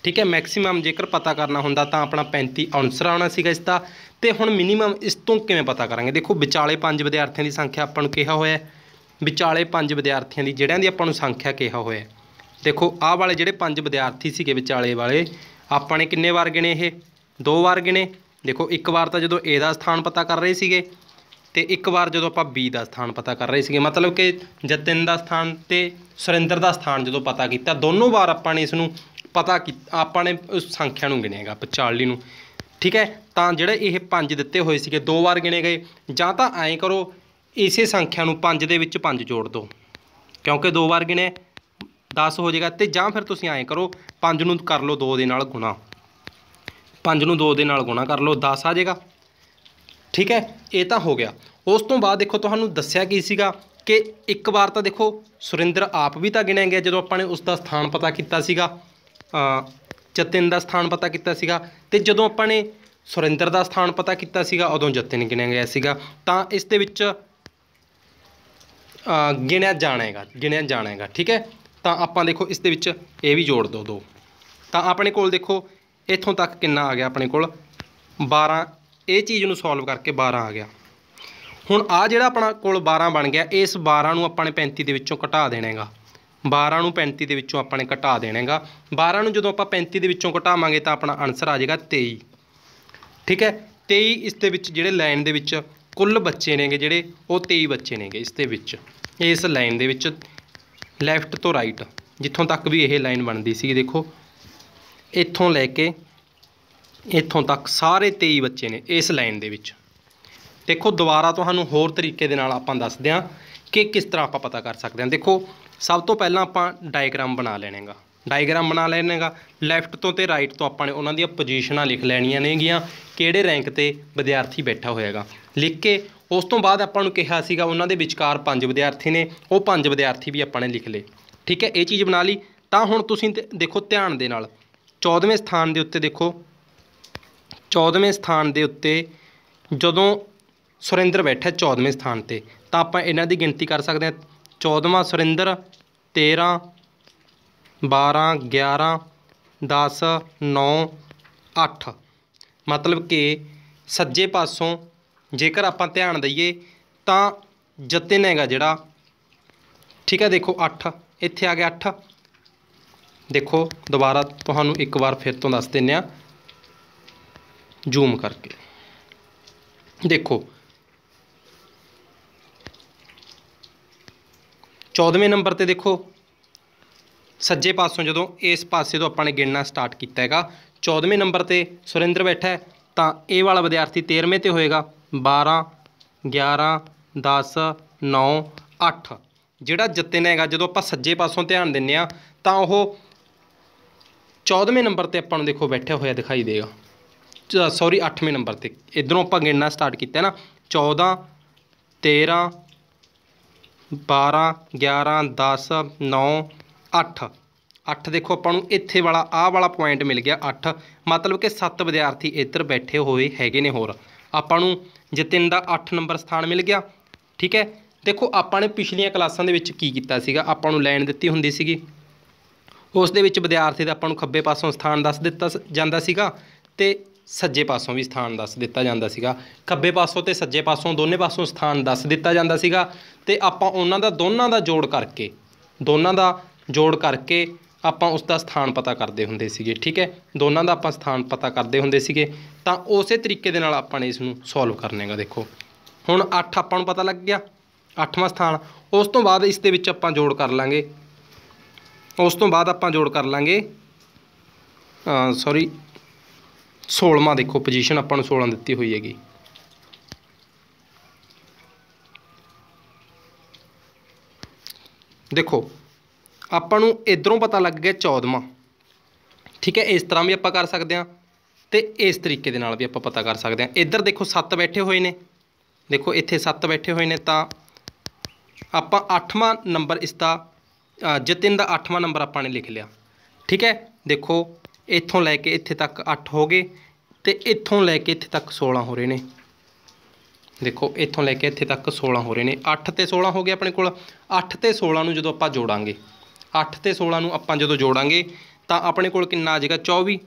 ਠੀਕ ਹੈ ਮੈਕਸਿਮਮ ਜੇਕਰ ਪਤਾ ਕਰਨਾ ਹੁੰਦਾ ਤਾਂ ਆਪਣਾ 35 ਆਨਸਰ ਆਉਣਾ ਸੀਗਾ ਇਸ ਦਾ ਤੇ ਹੁਣ ਮਿਨੀਮਮ ਇਸ ਤੋਂ ਕਿਵੇਂ ਪਤਾ ਕਰਾਂਗੇ ਦੇਖੋ ਵਿਚਾਲੇ 5 ਵਿਦਿਆਰਥੀਆਂ ਦੀ ਸੰਖਿਆ ਆਪਾਂ ਨੂੰ ਕਿਹਾ ਹੋਇਆ ਵਿਚਾਲੇ 5 ਵਿਦਿਆਰਥੀਆਂ ਦੀ ਜਿਹੜਿਆਂ ਦੀ ਆਪਾਂ ਨੂੰ ਸੰਖਿਆ ਕਿਹਾ ਹੋਇਆ ਦੇਖੋ ਆਹ ਵਾਲੇ ਜਿਹੜੇ 5 ਵਿਦਿਆਰਥੀ ਸੀਗੇ ਵਿਚਾਲੇ ਵਾਲੇ ਆਪਾਂ ਨੇ ਕਿੰਨੇ ਵਾਰ ਗਿਣੇ ਇਹ ਦੋ ਵਾਰ ਗਿਣੇ ਦੇਖੋ ਇੱਕ ਵਾਰ ਤਾਂ ਜਦੋਂ A ਦਾ ਸਥਾਨ ਪਤਾ ਕਰ ਰਹੇ ਸੀਗੇ ਤੇ ਇੱਕ ਵਾਰ ਜਦੋਂ ਆਪਾਂ B ਦਾ ਸਥਾਨ ਪਤਾ ਕਰ ਰਹੇ ਸੀਗੇ ਮਤਲਬ ਕਿ ਜਤਿਨ ਦਾ ਸਥਾਨ ਤੇ ਸੁਰਿੰਦਰ ਦਾ ਸਥਾਨ ਜਦੋਂ ਪਤਾ ਕੀਤਾ ਦੋਨੋਂ ਵਾਰ ਆਪਾਂ ਨੇ ਇਸ ਨੂੰ ਪਤਾ ਆਪਾਂ ਨੇ ਉਸ ਸੰਖਿਆ ਨੂੰ ਗਿਣਿਆਗਾ 45 ਨੂੰ ਠੀਕ ਹੈ ਤਾਂ ਜਿਹੜੇ ਇਹ ਪੰਜ ਦਿੱਤੇ ਹੋਏ ਸੀਗੇ ਦੋ ਵਾਰ ਗਿਣੇ ਗਏ ਜਾਂ ਤਾਂ ਐਂ ਕਰੋ ਇਸੇ ਸੰਖਿਆ ਨੂੰ ਪੰਜ ਦੇ ਵਿੱਚ ਪੰਜ ਜੋੜ ਦਿਓ ਕਿਉਂਕਿ ਦੋ ਵਾਰ ਗਿਣੇ 10 ਹੋ ਜਾਏਗਾ ਤੇ ਜਾਂ ਫਿਰ ਤੁਸੀਂ ਐਂ ਕਰੋ 5 ਨੂੰ ਕਰ ਲਓ 2 ਦੇ ਨਾਲ ਗੁਣਾ 5 ਨੂੰ 2 ਦੇ ਨਾਲ ਗੁਣਾ ਕਰ ਲਓ 10 ਆ ਜਾਏਗਾ ਠੀਕ ਹੈ ਇਹ ਤਾਂ ਹੋ ਗਿਆ ਉਸ ਤੋਂ ਬਾਅਦ ਦੇਖੋ ਤੁਹਾਨੂੰ ਦੱਸਿਆ ਕੀ ਸੀਗਾ ਕਿ ਇੱਕ ਵਾਰ ਤਾਂ ਦੇਖੋ ਸੁਰਿੰਦਰ ਆਪ ਵੀ ਤਾਂ ਗਿਣਿਆ ਗਿਆ ਜਦੋਂ ਆਪਾਂ ਨੇ ਉਸ ਦਾ ਸਥਾਨ ਪਤਾ ਕੀਤਾ ਸੀਗਾ ਜਤਿਨ ਦਾ ਸਥਾਨ ਪਤਾ ਕੀਤਾ ਸੀਗਾ ਤੇ ਜਦੋਂ ਆਪਾਂ ਨੇ ਸੁਰਿੰਦਰ ਦਾ ਸਥਾਨ ਪਤਾ ਕੀਤਾ ਸੀਗਾ ਉਦੋਂ ਜਤਿਨ ਗਿਣਿਆ ਗਿਆ ਸੀਗਾ ਤਾਂ ਇਸ ਦੇ ਵਿੱਚ ਗਿਣਿਆ ਜਾਣਾ ਹੈਗਾ ਗਿਣਿਆ ਜਾਣਾ ਹੈਗਾ ਠੀਕ ਹੈ ਤਾਂ ਆਪਾਂ ਦੇਖੋ ਇਸ ਦੇ ਵਿੱਚ ਇਹ ਵੀ ਜੋੜ ਦੋ ਦੋ ਤਾਂ ਆਪਣੇ ਕੋਲ ਦੇਖੋ ਇੱਥੋਂ ਤੱਕ ਕਿੰਨਾ ਆ ਗਿਆ ਆਪਣੇ ਕੋਲ 12 ਇਹ ਚੀਜ਼ ਨੂੰ ਸੋਲਵ ਕਰਕੇ 12 ਆ ਗਿਆ ਹੁਣ ਆ ਜਿਹੜਾ ਆਪਣਾ ਕੋਲ 12 ਬਣ ਗਿਆ ਇਸ 12 ਨੂੰ ਆਪਾਂ ਨੇ 35 ਦੇ ਵਿੱਚੋਂ ਘਟਾ ਦੇਣਾਗਾ 12 ਨੂੰ 35 ਦੇ ਵਿੱਚੋਂ ਆਪਾਂ ਨੇ ਘਟਾ ਦੇਣਾਗਾ 12 ਨੂੰ ਜਦੋਂ ਆਪਾਂ 35 ਦੇ ਵਿੱਚੋਂ ਘਟਾਵਾਂਗੇ ਤਾਂ ਆਪਣਾ ਆਨਸਰ ਆ ਜਾਏਗਾ 23 ਠੀਕ ਹੈ 23 ਇਸ ਦੇ ਵਿੱਚ ਜਿਹੜੇ ਲਾਈਨ ਦੇ ਵਿੱਚ ਕੁੱਲ ਬੱਚੇ ਨੇਗੇ ਜਿਹੜੇ ਉਹ 23 ਬੱਚੇ ਨੇਗੇ ਇਸ ਦੇ ਵਿੱਚ ਇਸ ਲਾਈਨ ਦੇ ਵਿੱਚ ਲੈਫਟ ਤੋਂ ਰਾਈਟ ਜਿੱਥੋਂ ਤੱਕ ਵੀ ਇਹ ਲਾਈਨ ਬਣਦੀ ਸੀ ਦੇਖੋ ਇੱਥੋਂ ਲੈ ਕੇ ਇੱਥੋਂ ਤੱਕ ਸਾਰੇ 23 ਬੱਚੇ ਨੇ ਇਸ ਲਾਈਨ ਦੇ ਵਿੱਚ ਦੇਖੋ ਦੁਬਾਰਾ ਤੁਹਾਨੂੰ ਹੋਰ ਤਰੀਕੇ ਦੇ ਨਾਲ ਆਪਾਂ ਦੱਸਦੇ ਹਾਂ ਕਿ ਕਿਸ ਤਰ੍ਹਾਂ ਆਪਾਂ ਪਤਾ ਕਰ ਸਕਦੇ ਹਾਂ ਦੇਖੋ ਸਭ ਤੋਂ ਪਹਿਲਾਂ ਆਪਾਂ ਡਾਇਗ੍ਰਾਮ ਬਣਾ ਲੈਣੇਗਾ ਡਾਇਗ੍ਰਾਮ ਬਣਾ ਲੈਣੇਗਾ ਲੈਫਟ ਤੋਂ ਤੇ ਰਾਈਟ ਤੋਂ ਆਪਾਂ ਨੇ ਉਹਨਾਂ ਦੀਆਂ ਪੋਜੀਸ਼ਨਾਂ ਲਿਖ ਲੈਣੀਆਂ ਨੇਗੀਆਂ ਕਿਹੜੇ ਰੈਂਕ ਤੇ ਵਿਦਿਆਰਥੀ ਬੈਠਾ ਹੋਏਗਾ ਲਿਖ ਕੇ ਉਸ ਤੋਂ ਬਾਅਦ ਆਪਾਂ ਨੂੰ ਕਿਹਾ ਸੀਗਾ ਉਹਨਾਂ ਦੇ ਵਿਚਕਾਰ ਪੰਜ ਵਿਦਿਆਰਥੀ ਨੇ ਉਹ ਪੰਜ ਵਿਦਿਆਰਥੀ ਵੀ ਆਪਾਂ ਨੇ ਲਿਖ ਲਏ ਠੀਕ ਹੈ ਇਹ ਚੀਜ਼ ਬਣਾ ਲਈ ਤਾਂ ਹੁਣ ਤੁਸੀਂ ਦੇਖੋ ਧਿਆਨ ਦੇ ਨਾਲ 14ਵੇਂ ਸਥਾਨ ਦੇ ਉੱਤੇ ਦੇਖੋ 14ਵੇਂ ਸਥਾਨ ਦੇ ਉੱਤੇ ਜਦੋਂ ਸੁਰਿੰਦਰ ਬੈਠਾ 14ਵੇਂ ਸਥਾਨ ਤੇ ਤਾਂ ਆਪਾਂ ਇਹਨਾਂ ਦੀ ਗਿਣਤੀ ਕਰ ਸਕਦੇ ਹਾਂ 14ਵਾਂ ਸੁਰਿੰਦਰ 13 12 11 10 9 8 ਮਤਲਬ ਕਿ ਸੱਜੇ ਪਾਸੋਂ ਜੇਕਰ ਆਪਾਂ ਧਿਆਨ ਦਈਏ ਤਾਂ ਜਤਨ ਹੈਗਾ ਜਿਹੜਾ ਠੀਕ ਹੈ ਦੇਖੋ 8 ਇੱਥੇ ਆ ਗਿਆ 8 ਦੇਖੋ ਦੁਬਾਰਾ ਤੁਹਾਨੂੰ ਇੱਕ ਵਾਰ ਫਿਰ ਤੋਂ ਦੱਸ ਦਿੰਨੇ ਆ ਜ਼ੂਮ ਕਰਕੇ ਦੇਖੋ 14ਵੇਂ ਨੰਬਰ ਤੇ ਦੇਖੋ ਸੱਜੇ ਪਾਸੋਂ ਜਦੋਂ ਇਸ ਪਾਸੇ ਤੋਂ ਆਪਾਂ ਨੇ ਗਿਣਨਾ ਸਟਾਰਟ ਕੀਤਾ ਹੈਗਾ 14ਵੇਂ ਨੰਬਰ ਤੇ ਸੁਰਿੰਦਰ ਬੈਠਾ ਤਾਂ ਇਹ ਵਾਲਾ ਵਿਦਿਆਰਥੀ 13ਵੇਂ ਤੇ ਹੋਏਗਾ 12 11 10 9 8 ਜਿਹੜਾ ਜਤਨ ਹੈਗਾ ਜਦੋਂ ਆਪਾਂ ਸੱਜੇ ਪਾਸੋਂ ਧਿਆਨ ਦਿੰਨੇ ਆ ਤਾਂ ਉਹ 14ਵੇਂ ਨੰਬਰ ਤੇ ਆਪਾਂ ਨੂੰ ਦੇਖੋ ਬੈਠਿਆ ਹੋਇਆ ਦਿਖਾਈ ਦੇਗਾ ਸੌਰੀ 8ਵੇਂ ਨੰਬਰ ਤੇ ਇਧਰੋਂ ਆਪਾਂ ਗਿਣਨਾ ਸਟਾਰਟ ਕੀਤਾ ਨਾ 14 13 ਬਾਰਾਂ ਗਿਆਰਾਂ ਦਸ ਨੌਂ ਅੱਠ ਅੱਠ ਦੇਖੋ ਆਪਾਂ ਨੂੰ ਇੱਥੇ ਵਾਲਾ ਆਹ ਵਾਲਾ ਪੁਆਇੰਟ ਮਿਲ ਗਿਆ 8 ਮਤਲਬ ਕਿ 7 ਵਿਦਿਆਰਥੀ ਇੱਧਰ ਬੈਠੇ ਹੋਏ ਹੈਗੇ ਨੇ ਹੋਰ ਆਪਾਂ ਨੂੰ ਜਤਿਨ ਦਾ 8 ਨੰਬਰ ਸਥਾਨ ਮਿਲ ਗਿਆ ਠੀਕ ਹੈ ਦੇਖੋ ਆਪਾਂ ਨੇ ਪਿਛਲੀਆਂ ਕਲਾਸਾਂ ਦੇ ਵਿੱਚ ਕੀ ਕੀਤਾ ਸੀਗਾ ਆਪਾਂ ਨੂੰ ਲਾਈਨ ਦਿੱਤੀ ਹੁੰਦੀ ਸੀਗੀ ਉਸ ਦੇ ਵਿੱਚ ਵਿਦਿਆਰਥੀ ਦਾ ਆਪਾਂ ਨੂੰ ਖੱਬੇ ਪਾਸੋਂ ਸਥਾਨ ਦੱਸ ਦਿੱਤਾ ਜਾਂਦਾ ਸੀਗਾ ਤੇ ਸੱਜੇ ਪਾਸੋਂ ਵੀ ਸਥਾਨ ਦੱਸ ਦਿੱਤਾ ਜਾਂਦਾ ਸੀਗਾ ਖੱਬੇ ਪਾਸੋਂ ਤੇ ਸੱਜੇ ਪਾਸੋਂ ਦੋਨੇ ਪਾਸੋਂ ਸਥਾਨ ਦੱਸ ਦਿੱਤਾ ਜਾਂਦਾ ਸੀਗਾ ਤੇ ਆਪਾਂ ਉਹਨਾਂ ਦਾ ਦੋਨਾਂ ਦਾ ਜੋੜ ਕਰਕੇ ਦੋਨਾਂ ਦਾ ਜੋੜ ਕਰਕੇ ਆਪਾਂ ਉਸ ਦਾ ਸਥਾਨ ਪਤਾ ਕਰਦੇ ਹੁੰਦੇ ਸੀਗੇ ਠੀਕ ਹੈ ਦੋਨਾਂ ਦਾ ਆਪਾਂ ਸਥਾਨ ਪਤਾ ਕਰਦੇ ਹੁੰਦੇ ਸੀਗੇ ਤਾਂ ਉਸੇ ਤਰੀਕੇ ਦੇ ਨਾਲ ਆਪਾਂ ਨੇ ਇਸ ਨੂੰ ਸੋਲਵ ਕਰਨੇਗਾ ਦੇਖੋ ਹੁਣ 8 ਆਪਾਂ ਨੂੰ ਪਤਾ ਲੱਗ ਗਿਆ 8ਵਾਂ ਸਥਾਨ ਉਸ ਤੋਂ ਬਾਅਦ ਇਸ ਦੇ ਵਿੱਚ ਆਪਾਂ ਜੋੜ ਕਰ ਲਾਂਗੇ ਉਸ ਤੋਂ ਬਾਅਦ ਆਪਾਂ ਜੋੜ ਕਰ ਲਾਂਗੇ ਸੌਰੀ 16ਵਾਂ ਦੇਖੋ ਪੋਜੀਸ਼ਨ ਆਪਾਂ ਨੂੰ 16 ਦਿੱਤੀ ਹੋਈ ਹੈਗੀ ਦੇਖੋ ਆਪਾਂ ਨੂੰ ਇਧਰੋਂ ਪਤਾ ਲੱਗ ਗਿਆ 14ਵਾਂ ਠੀਕ ਹੈ ਇਸ ਤਰ੍ਹਾਂ ਵੀ ਆਪਾਂ ਕਰ ਸਕਦੇ ਹਾਂ ਤੇ ਇਸ ਤਰੀਕੇ ਦੇ ਨਾਲ ਵੀ ਆਪਾਂ ਪਤਾ ਕਰ ਸਕਦੇ ਹਾਂ ਇੱਧਰ ਦੇਖੋ 7 ਬੈਠੇ ਹੋਏ ਨੇ ਦੇਖੋ ਇੱਥੇ 7 ਬੈਠੇ ਹੋਏ ਨੇ ਤਾਂ ਆਪਾਂ 8ਵਾਂ ਨੰਬਰ ਇਸ ਦਾ ਜਤਿਨ ਦਾ 8ਵਾਂ ਨੰਬਰ ਆਪਾਂ ਨੇ ਲਿਖ ਲਿਆ ਠੀਕ ਹੈ ਦੇਖੋ ਇੱਥੋਂ ਲੈ ਕੇ ਇੱਥੇ ਤੱਕ 8 ਹੋ ਗਏ ਤੇ ਇੱਥੋਂ ਲੈ ਕੇ ਇੱਥੇ ਤੱਕ 16 ਹੋ ਰਹੇ ਨੇ ਦੇਖੋ ਇੱਥੋਂ ਲੈ ਕੇ ਇੱਥੇ ਤੱਕ 16 ਹੋ ਰਹੇ ਨੇ 8 ਤੇ 16 ਹੋ ਗਏ ਆਪਣੇ ਕੋਲ 8 ਤੇ 16 ਨੂੰ ਜਦੋਂ ਆਪਾਂ ਜੋੜਾਂਗੇ 8 ਤੇ 16 ਨੂੰ ਆਪਾਂ ਜਦੋਂ ਜੋੜਾਂਗੇ ਤਾਂ ਆਪਣੇ ਕੋਲ ਕਿੰਨਾ ਆ ਜਾਏਗਾ 24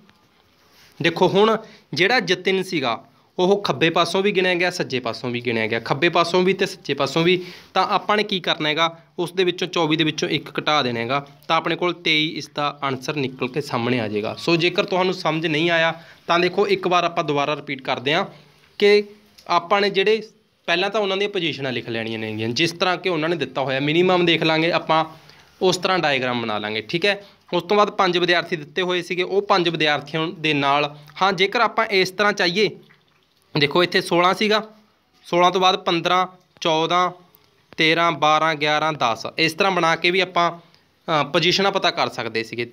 ਦੇਖੋ ਹੁਣ ਜਿਹੜਾ ਜਤਿਨ ਸੀਗਾ ਉਹ ਖੱਬੇ ਪਾਸੋਂ ਵੀ ਗਿਣਿਆ ਗਿਆ ਸੱਜੇ ਪਾਸੋਂ ਵੀ ਗਿਣਿਆ ਗਿਆ ਖੱਬੇ ਪਾਸੋਂ ਵੀ ਤੇ ਸੱਜੇ ਪਾਸੋਂ ਵੀ ਤਾਂ ਆਪਾਂ ਨੇ ਕੀ ਕਰਨਾ ਹੈਗਾ ਉਸ ਦੇ ਵਿੱਚੋਂ 24 ਦੇ ਵਿੱਚੋਂ ਇੱਕ ਘਟਾ ਦੇਣਾ ਹੈਗਾ ਤਾਂ ਆਪਣੇ ਕੋਲ 23 ਇਸ ਦਾ ਆਨਸਰ ਨਿਕਲ ਕੇ ਸਾਹਮਣੇ ਆ ਜਾਏਗਾ ਸੋ ਜੇਕਰ ਤੁਹਾਨੂੰ ਸਮਝ ਨਹੀਂ ਆਇਆ ਤਾਂ ਦੇਖੋ ਇੱਕ ਵਾਰ ਆਪਾਂ ਦੁਬਾਰਾ ਰਿਪੀਟ ਕਰਦੇ ਹਾਂ ਕਿ ਆਪਾਂ ਨੇ ਜਿਹੜੇ ਪਹਿਲਾਂ ਤਾਂ ਉਹਨਾਂ ਦੀਆਂ ਪੋਜੀਸ਼ਨਾਂ ਲਿਖ ਲੈਣੀਆਂ ਨੇਗੀਆਂ ਜਿਸ ਤਰ੍ਹਾਂ ਕਿ ਉਹਨਾਂ ਨੇ ਦਿੱਤਾ ਹੋਇਆ ਮਿਨੀਮਮ ਦੇਖ ਲਾਂਗੇ ਆਪਾਂ ਉਸ ਤਰ੍ਹਾਂ ਡਾਇਗਰਾਮ ਬਣਾ ਲਾਂਗੇ ਠੀਕ ਹੈ ਉਸ ਤੋਂ ਬਾਅਦ ਪੰਜ ਵਿਦਿਆਰਥੀ ਦਿੱਤੇ ਹੋਏ ਸੀਗੇ ਉਹ ਪੰਜ ਵਿਦਿਆਰਥੀਆਂ ਦੇ ਨਾਲ ਹਾਂ ਜੇਕਰ ਆਪਾਂ ਇਸ ਤਰ੍ਹਾਂ ਚਾਹੀਏ ਦੇਖੋ ਇੱਥੇ 16 ਸੀਗਾ 16 ਤੋਂ ਬਾਅਦ 15 14 13 12 11 10 ਇਸ ਤਰ੍ਹਾਂ ਬਣਾ ਕੇ ਵੀ ਆਪਾਂ ਪੋਜੀਸ਼ਨਾਂ ਪਤਾ ਕਰ ਸਕਦੇ ਸੀਗੇ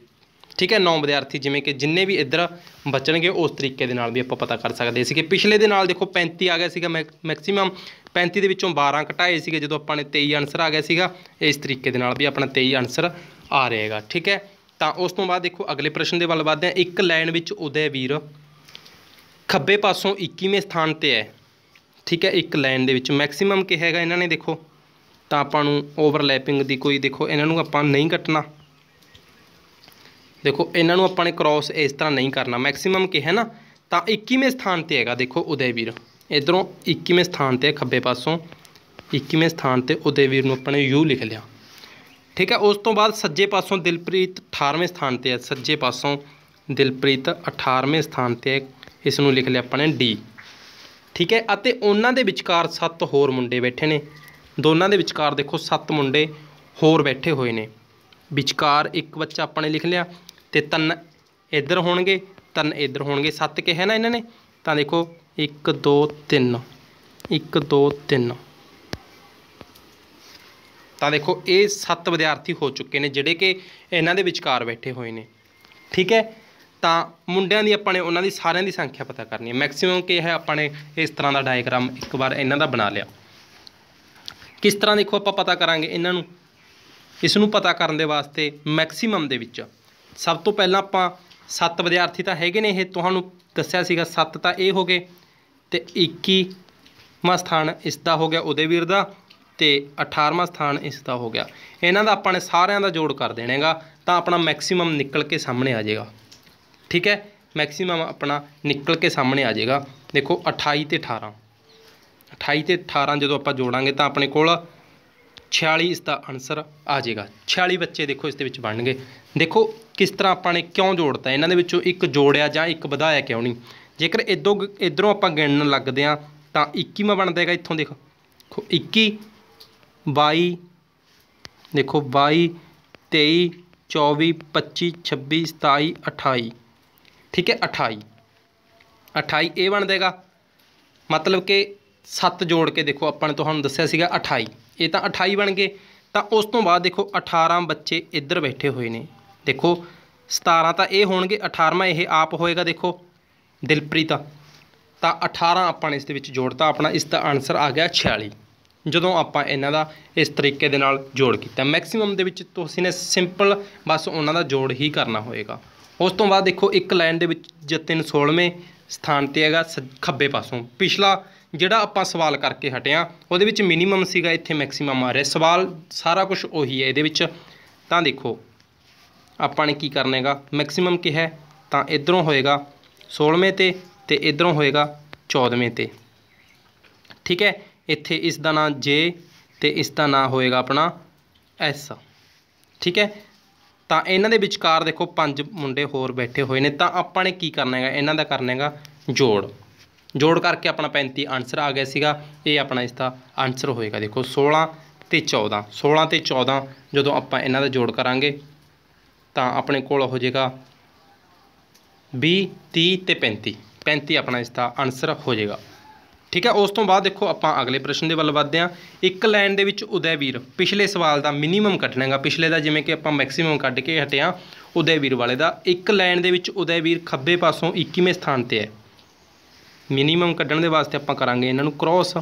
ਠੀਕ ਹੈ ਨੌ ਵਿਦਿਆਰਥੀ ਜਿਵੇਂ ਕਿ ਜਿੰਨੇ ਵੀ ਇੱਧਰ ਬਚਣਗੇ ਉਸ ਤਰੀਕੇ ਦੇ ਨਾਲ ਵੀ ਆਪਾਂ ਪਤਾ ਕਰ ਸਕਦੇ ਸੀਗੇ ਪਿਛਲੇ ਦੇ ਨਾਲ ਦੇਖੋ 35 ਆ ਗਿਆ ਸੀਗਾ ਮੈਕਸਿਮਮ 35 ਦੇ ਵਿੱਚੋਂ 12 ਘਟਾਏ ਸੀਗੇ ਜਦੋਂ ਆਪਾਂ ਨੇ 23 ਆਨਸਰ ਆ ਗਿਆ ਸੀਗਾ ਇਸ ਤਰੀਕੇ ਦੇ ਨਾਲ ਵੀ ਆਪਣਾ 23 ਆਨਸਰ ਆ ਰਹੇਗਾ ਠੀਕ ਹੈ ਤਾਂ ਉਸ ਤੋਂ ਬਾਅਦ ਦੇਖੋ ਅਗਲੇ ਪ੍ਰਸ਼ਨ ਦੇ ਵੱਲ ਵਧਦੇ ਹਾਂ ਇੱਕ ਲਾਈਨ ਵਿੱਚ ਉਦੈ ਵੀਰ ਖੱਬੇ ਪਾਸੋਂ 21ਵੇਂ ਸਥਾਨ ਤੇ ਹੈ ਠੀਕ ਹੈ ਇੱਕ ਲਾਈਨ ਦੇ ਵਿੱਚ ਮੈਕਸਿਮਮ ਕਿ ਹੈਗਾ ਇਹਨਾਂ ਨੇ ਦੇਖੋ ਤਾਂ ਆਪਾਂ ਨੂੰ ਓਵਰਲੈਪਿੰਗ ਦੀ ਕੋਈ ਦੇਖੋ ਇਹਨਾਂ ਨੂੰ ਆਪਾਂ ਨਹੀਂ ਕੱਟਣਾ ਦੇਖੋ ਇਹਨਾਂ ਨੂੰ ਆਪਾਂ ਨੇ ਕ੍ਰਾਸ ਇਸ ਤਰ੍ਹਾਂ ਨਹੀਂ ਕਰਨਾ ਮੈਕਸਿਮਮ ਕਿ ਹੈ ਨਾ ਤਾਂ 21ਵੇਂ ਸਥਾਨ ਤੇ ਹੈਗਾ ਦੇਖੋ ਉਦੈਵੀਰ ਇਧਰੋਂ 21ਵੇਂ ਸਥਾਨ ਤੇ ਖੱਬੇ ਪਾਸੋਂ 21ਵੇਂ ਸਥਾਨ ਤੇ ਉਦੈਵੀਰ ਨੂੰ ਆਪਾਂ ਨੇ ਯੂ ਲਿਖ ਲਿਆ ਠੀਕ ਹੈ ਉਸ ਤੋਂ ਬਾਅਦ ਸੱਜੇ ਪਾਸੋਂ ਦਿਲਪ੍ਰੀਤ 18ਵੇਂ ਸਥਾਨ ਤੇ ਹੈ ਸੱਜੇ ਪਾਸੋਂ ਦਿਲਪ੍ਰੀਤ 18ਵੇਂ ਸਥਾਨ ਤੇ ਹੈ ਇਸ ਨੂੰ ਲਿਖ ਲਿਆ ਆਪਾਂ ਨੇ ਡੀ ਠੀਕ ਹੈ ਅਤੇ ਉਹਨਾਂ ਦੇ ਵਿਚਕਾਰ ਸੱਤ ਹੋਰ ਮੁੰਡੇ ਬੈਠੇ ਨੇ ਦੋਨਾਂ ਦੇ ਵਿਚਕਾਰ ਦੇਖੋ ਸੱਤ ਮੁੰਡੇ ਹੋਰ ਬੈਠੇ ਹੋਏ ਨੇ ਵਿਚਕਾਰ ਇੱਕ ਬੱਚਾ ਆਪਾਂ ਨੇ ਲਿਖ ਲਿਆ ਤੇ ਤਿੰਨ ਇੱਧਰ ਹੋਣਗੇ ਤਿੰਨ ਇੱਧਰ ਹੋਣਗੇ ਸੱਤ ਕਿਹਾ ਨਾ ਇਹਨਾਂ ਨੇ ਤਾਂ ਦੇਖੋ 1 2 3 1 2 3 ਤਾਂ ਦੇਖੋ ਇਹ ਸੱਤ ਵਿਦਿਆਰਥੀ ਹੋ ਚੁੱਕੇ ਨੇ ਜਿਹੜੇ ਕਿ ਇਹਨਾਂ ਦੇ ਵਿਚਕਾਰ ਬੈਠੇ ਹੋਏ ਨੇ ਠੀਕ ਹੈ ਤਾਂ ਮੁੰਡਿਆਂ ਦੀ ਆਪਾਂ ਨੇ ਉਹਨਾਂ ਦੀ ਸਾਰਿਆਂ ਦੀ ਸੰਖਿਆ ਪਤਾ ਕਰਨੀ ਹੈ ਮੈਕਸਿਮਮ ਕੀ ਹੈ ਆਪਾਂ ਨੇ ਇਸ ਤਰ੍ਹਾਂ ਦਾ ਡਾਇਗਰਾਮ ਇੱਕ ਵਾਰ ਇਹਨਾਂ ਦਾ ਬਣਾ ਲਿਆ ਕਿਸ ਤਰ੍ਹਾਂ ਦੇਖੋ ਆਪਾਂ ਪਤਾ ਕਰਾਂਗੇ ਇਹਨਾਂ ਨੂੰ ਇਸ ਨੂੰ ਪਤਾ ਕਰਨ ਦੇ ਵਾਸਤੇ ਮੈਕਸਿਮਮ ਦੇ ਵਿੱਚ ਸਭ ਤੋਂ ਪਹਿਲਾਂ ਆਪਾਂ 7 ਵਿਦਿਆਰਥੀ ਤਾਂ ਹੈਗੇ ਨੇ ਇਹ ਤੁਹਾਨੂੰ ਦੱਸਿਆ ਸੀਗਾ 7 ਤਾਂ ਇਹ ਹੋ ਗਏ ਤੇ 21ਵਾਂ ਸਥਾਨ ਇਸ ਦਾ ਹੋ ਗਿਆ ਉਹਦੇ ਵੀਰ ਦਾ ਤੇ 18ਵਾਂ ਸਥਾਨ ਇਸ ਦਾ ਹੋ ਗਿਆ ਇਹਨਾਂ ਦਾ ਆਪਾਂ ਨੇ ਸਾਰਿਆਂ ਦਾ ਜੋੜ ਕਰ ਦੇਣਾਗਾ ਤਾਂ ਆਪਣਾ ਮੈਕਸਿਮਮ ਨਿਕਲ ਕੇ ਸਾਹਮਣੇ ਆ ਜਾਏਗਾ ਠੀਕ ਹੈ ਮੈਕਸਿਮਮ ਆਪਣਾ ਨਿਕਲ ਕੇ ਸਾਹਮਣੇ ਆ ਜਾਏਗਾ ਦੇਖੋ 28 ਤੇ 18 28 ਤੇ 18 ਜਦੋਂ ਆਪਾਂ ਜੋੜਾਂਗੇ ਤਾਂ ਆਪਣੇ ਕੋਲ 46 ਇਸ ਦਾ ਆਨਸਰ ਆ ਜਾਏਗਾ 46 ਬੱਚੇ ਦੇਖੋ ਇਸ ਦੇ ਵਿੱਚ ਬਣਨਗੇ ਦੇਖੋ ਕਿਸ ਤਰ੍ਹਾਂ ਆਪਾਂ ਨੇ ਕਿਉਂ ਜੋੜਤਾ ਇਹਨਾਂ ਦੇ ਵਿੱਚੋਂ ਇੱਕ ਜੋੜਿਆ ਜਾਂ ਇੱਕ ਵਧਾਇਆ ਕਿਉਂ ਨਹੀਂ ਜੇਕਰ ਇਦੋਂ ਇਧਰੋਂ ਆਪਾਂ ਗਿਣਨ ਲੱਗਦੇ ਆ ਤਾਂ 21ਵਾਂ ਬਣਦਾ ਹੈਗਾ ਇੱਥੋਂ ਦੇਖੋ 21 22 ਦੇਖੋ 22 23 24 25 26 27 28 ਠੀਕ ਹੈ 28 28 ਇਹ ਬਣ ਜਾਏਗਾ ਮਤਲਬ ਕਿ 7 ਜੋੜ ਕੇ ਦੇਖੋ ਆਪਾਂ ਨੇ ਤੁਹਾਨੂੰ ਦੱਸਿਆ ਸੀਗਾ 28 ਇਹ ਤਾਂ 28 ਬਣ ਗਏ ਤਾਂ ਉਸ ਤੋਂ ਬਾਅਦ ਦੇਖੋ 18 ਬੱਚੇ ਇੱਧਰ ਬੈਠੇ ਹੋਏ ਨੇ ਦੇਖੋ 17 ਤਾਂ ਇਹ ਹੋਣਗੇ 18ਵਾਂ ਇਹ ਆਪ ਹੋਏਗਾ ਦੇਖੋ ਦਿਲਪ੍ਰੀਤ ਤਾਂ 18 ਆਪਾਂ ਨੇ ਇਸ ਦੇ ਵਿੱਚ ਜੋੜਤਾ ਆਪਣਾ ਇਸ ਦਾ ਆਨਸਰ ਆ ਗਿਆ 46 ਜਦੋਂ ਆਪਾਂ ਇਹਨਾਂ ਦਾ ਇਸ ਤਰੀਕੇ ਦੇ ਨਾਲ ਜੋੜ ਕੀਤਾ ਮੈਕਸਿਮਮ ਦੇ ਵਿੱਚ ਤੁਸੀਂ ਨੇ ਸਿੰਪਲ ਬਸ ਉਹਨਾਂ ਦਾ ਜੋੜ ਹੀ ਕਰਨਾ ਹੋਏਗਾ ਉਸ ਤੋਂ ਬਾਅਦ ਦੇਖੋ ਇੱਕ ਲਾਈਨ ਦੇ ਵਿੱਚ ਜਤਿਨ 16ਵੇਂ ਸਥਾਨ ਤੇ ਹੈਗਾ ਖੱਬੇ ਪਾਸੋਂ ਪਿਛਲਾ ਜਿਹੜਾ ਆਪਾਂ ਸਵਾਲ ਕਰਕੇ ਹਟਿਆ ਉਹਦੇ ਵਿੱਚ ਮਿਨੀਮਮ ਸੀਗਾ ਇੱਥੇ ਮੈਕਸਿਮਮ ਆ ਰਿਹਾ ਸਵਾਲ ਸਾਰਾ ਕੁਝ ਉਹੀ ਹੈ ਇਹਦੇ ਵਿੱਚ ਤਾਂ ਦੇਖੋ ਆਪਾਂ ਨੇ ਕੀ ਕਰਨਾ ਹੈਗਾ ਮੈਕਸਿਮਮ ਕਿਹਾ ਤਾਂ ਇਧਰੋਂ ਹੋਏਗਾ 16ਵੇਂ ਤੇ ਤੇ ਇਧਰੋਂ ਹੋਏਗਾ 14ਵੇਂ ਤੇ ਠੀਕ ਹੈ ਇੱਥੇ ਇਸ ਦਾ ਨਾਂ J ਤੇ ਇਸ ਦਾ ਨਾਂ ਹੋਏਗਾ ਆਪਣਾ S ਠੀਕ ਹੈ ਤਾਂ ਇਹਨਾਂ ਦੇ ਵਿਚਕਾਰ ਦੇਖੋ ਪੰਜ ਮੁੰਡੇ ਹੋਰ ਬੈਠੇ ਹੋਏ ਨੇ ਤਾਂ ਆਪਾਂ ਨੇ ਕੀ ਕਰਨਾ ਹੈਗਾ ਇਹਨਾਂ ਦਾ ਕਰਨਾ ਹੈਗਾ ਜੋੜ ਜੋੜ ਕਰਕੇ ਆਪਣਾ 35 ਆਨਸਰ ਆ ਗਿਆ ਸੀਗਾ ਇਹ ਆਪਣਾ ਇਸ ਦਾ ਆਨਸਰ ਹੋਏਗਾ ਦੇਖੋ 16 ਤੇ 14 16 ਤੇ 14 ਜਦੋਂ ਆਪਾਂ ਇਹਨਾਂ ਦਾ ਜੋੜ ਕਰਾਂਗੇ ਤਾਂ ਆਪਣੇ ਕੋਲ ਹੋ ਜਾਏਗਾ 20 30 ਤੇ 35 35 ਆਪਣਾ ਇਸ ਦਾ ਆਨਸਰ ਹੋ ਜਾਏਗਾ ਠੀਕ ਹੈ ਉਸ ਤੋਂ ਬਾਅਦ ਦੇਖੋ ਆਪਾਂ ਅਗਲੇ ਪ੍ਰਸ਼ਨ ਦੇ ਵੱਲ ਵਧਦੇ ਹਾਂ ਇੱਕ ਲਾਈਨ ਦੇ ਵਿੱਚ ਉਦੈਵੀਰ ਪਿਛਲੇ ਸਵਾਲ ਦਾ ਮਿਨੀਮਮ ਹੈਗਾ ਪਿਛਲੇ ਦਾ ਜਿਵੇਂ ਕਿ ਆਪਾਂ ਮੈਕਸਿਮਮ ਕੱਢ ਕੇ ਹਟਿਆ ਉਦੈਵੀਰ ਵਾਲੇ ਦਾ ਇੱਕ ਲਾਈਨ ਦੇ ਵਿੱਚ ਉਦੈਵੀਰ ਖੱਬੇ ਪਾਸੋਂ 21ਵੇਂ ਸਥਾਨ ਤੇ ਹੈ ਮਿਨੀਮਮ ਕੱਢਣ ਦੇ ਵਾਸਤੇ ਆਪਾਂ ਕਰਾਂਗੇ ਇਹਨਾਂ ਨੂੰ ਕ੍ਰੋਸ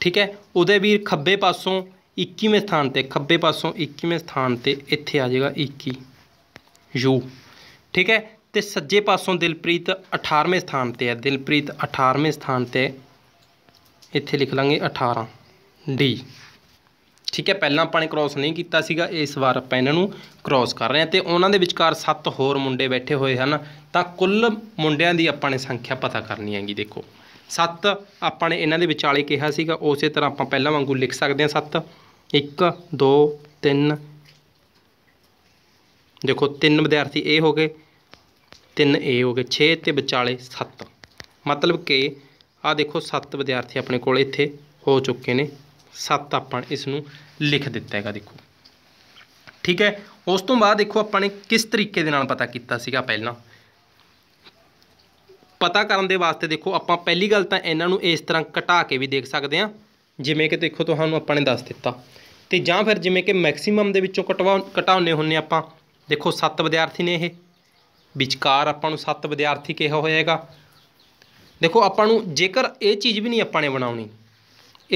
ਠੀਕ ਹੈ ਉਦੈਵੀਰ ਖੱਬੇ ਪਾਸੋਂ 21ਵੇਂ ਸਥਾਨ ਤੇ ਖੱਬੇ ਪਾਸੋਂ 21ਵੇਂ ਸਥਾਨ ਤੇ ਇੱਥੇ ਆ ਜਾਏਗਾ 21 ਯੂ ਠੀਕ ਹੈ ਤੇ ਸੱਜੇ ਪਾਸੋਂ ਦਿਲਪ੍ਰੀਤ 18ਵੇਂ ਸਥਾਨ ਤੇ ਹੈ ਦਿਲਪ੍ਰੀਤ 18ਵੇਂ ਸਥਾਨ ਤੇ ਇੱਥੇ ਲਿਖ ਲਾਂਗੇ 18 ਡੀ ਠੀਕ ਹੈ ਪਹਿਲਾਂ ਆਪਾਂ ਨੇ ਕ੍ਰੋਸ ਨਹੀਂ ਕੀਤਾ ਸੀਗਾ ਇਸ ਵਾਰ ਆਪਾਂ ਇਹਨਾਂ ਨੂੰ ਕ੍ਰੋਸ ਕਰ ਰਹੇ ਹਾਂ ਤੇ ਉਹਨਾਂ ਦੇ ਵਿਚਕਾਰ ਸੱਤ ਹੋਰ ਮੁੰਡੇ ਬੈਠੇ ਹੋਏ ਹਨ ਤਾਂ ਕੁੱਲ ਮੁੰਡਿਆਂ ਦੀ ਆਪਾਂ ਨੇ ਸੰਖਿਆ ਪਤਾ ਕਰਨੀ ਹੈਗੀ ਦੇਖੋ ਸੱਤ ਆਪਾਂ ਨੇ ਇਹਨਾਂ ਦੇ ਵਿਚਾਲੇ ਕਿਹਾ ਸੀਗਾ ਉਸੇ ਤਰ੍ਹਾਂ ਆਪਾਂ ਪਹਿਲਾਂ ਵਾਂਗੂ ਲਿਖ ਸਕਦੇ ਹਾਂ ਸੱਤ 1 2 3 ਦੇਖੋ ਤਿੰਨ ਵਿਦਿਆਰਥੀ ਇਹ ਹੋ ਗਏ ਤਿੰਨ ਏ ਹੋ ਗਏ 6 ਤੇ ਵਿਚਾਲੇ 7 ਮਤਲਬ ਕਿ ਆ ਦੇਖੋ 7 ਵਿਦਿਆਰਥੀ ਆਪਣੇ ਕੋਲ ਇੱਥੇ ਹੋ ਚੁੱਕੇ ਨੇ 7 ਆਪਾਂ ਇਸ ਨੂੰ ਲਿਖ ਦਿੱਤਾ ਹੈਗਾ ਦੇਖੋ ਠੀਕ ਹੈ ਉਸ ਤੋਂ ਬਾਅਦ ਦੇਖੋ ਆਪਾਂ ਨੇ ਕਿਸ ਤਰੀਕੇ ਦੇ ਨਾਲ ਪਤਾ ਕੀਤਾ ਸੀਗਾ ਪਹਿਲਾਂ ਪਤਾ ਕਰਨ ਦੇ ਵਾਸਤੇ ਦੇਖੋ ਆਪਾਂ ਪਹਿਲੀ ਗੱਲ ਤਾਂ ਇਹਨਾਂ ਨੂੰ ਇਸ ਤਰ੍ਹਾਂ ਘਟਾ ਕੇ ਵੀ ਦੇਖ ਸਕਦੇ ਹਾਂ ਜਿਵੇਂ ਕਿ ਦੇਖੋ ਤੁਹਾਨੂੰ ਆਪਾਂ ਨੇ ਦੱਸ ਦਿੱਤਾ ਤੇ ਜਾਂ ਫਿਰ ਜਿਵੇਂ ਕਿ ਮੈਕਸਿਮਮ ਦੇ ਵਿੱਚੋਂ ਕਟਵਾ ਘਟਾਉਨੇ ਹੁੰਨੇ ਆਪਾਂ ਦੇਖੋ 7 ਵਿਦਿਆਰਥੀ ਨੇ ਇਹ ਵਿਚਕਾਰ ਆਪਾਂ ਨੂੰ 7 ਵਿਦਿਆਰਥੀ ਕਿਹਾ ਹੋਏਗਾ ਦੇਖੋ ਆਪਾਂ ਨੂੰ ਜੇਕਰ ਇਹ ਚੀਜ਼ ਵੀ ਨਹੀਂ ਆਪਾਂ ਨੇ ਬਣਾਉਣੀ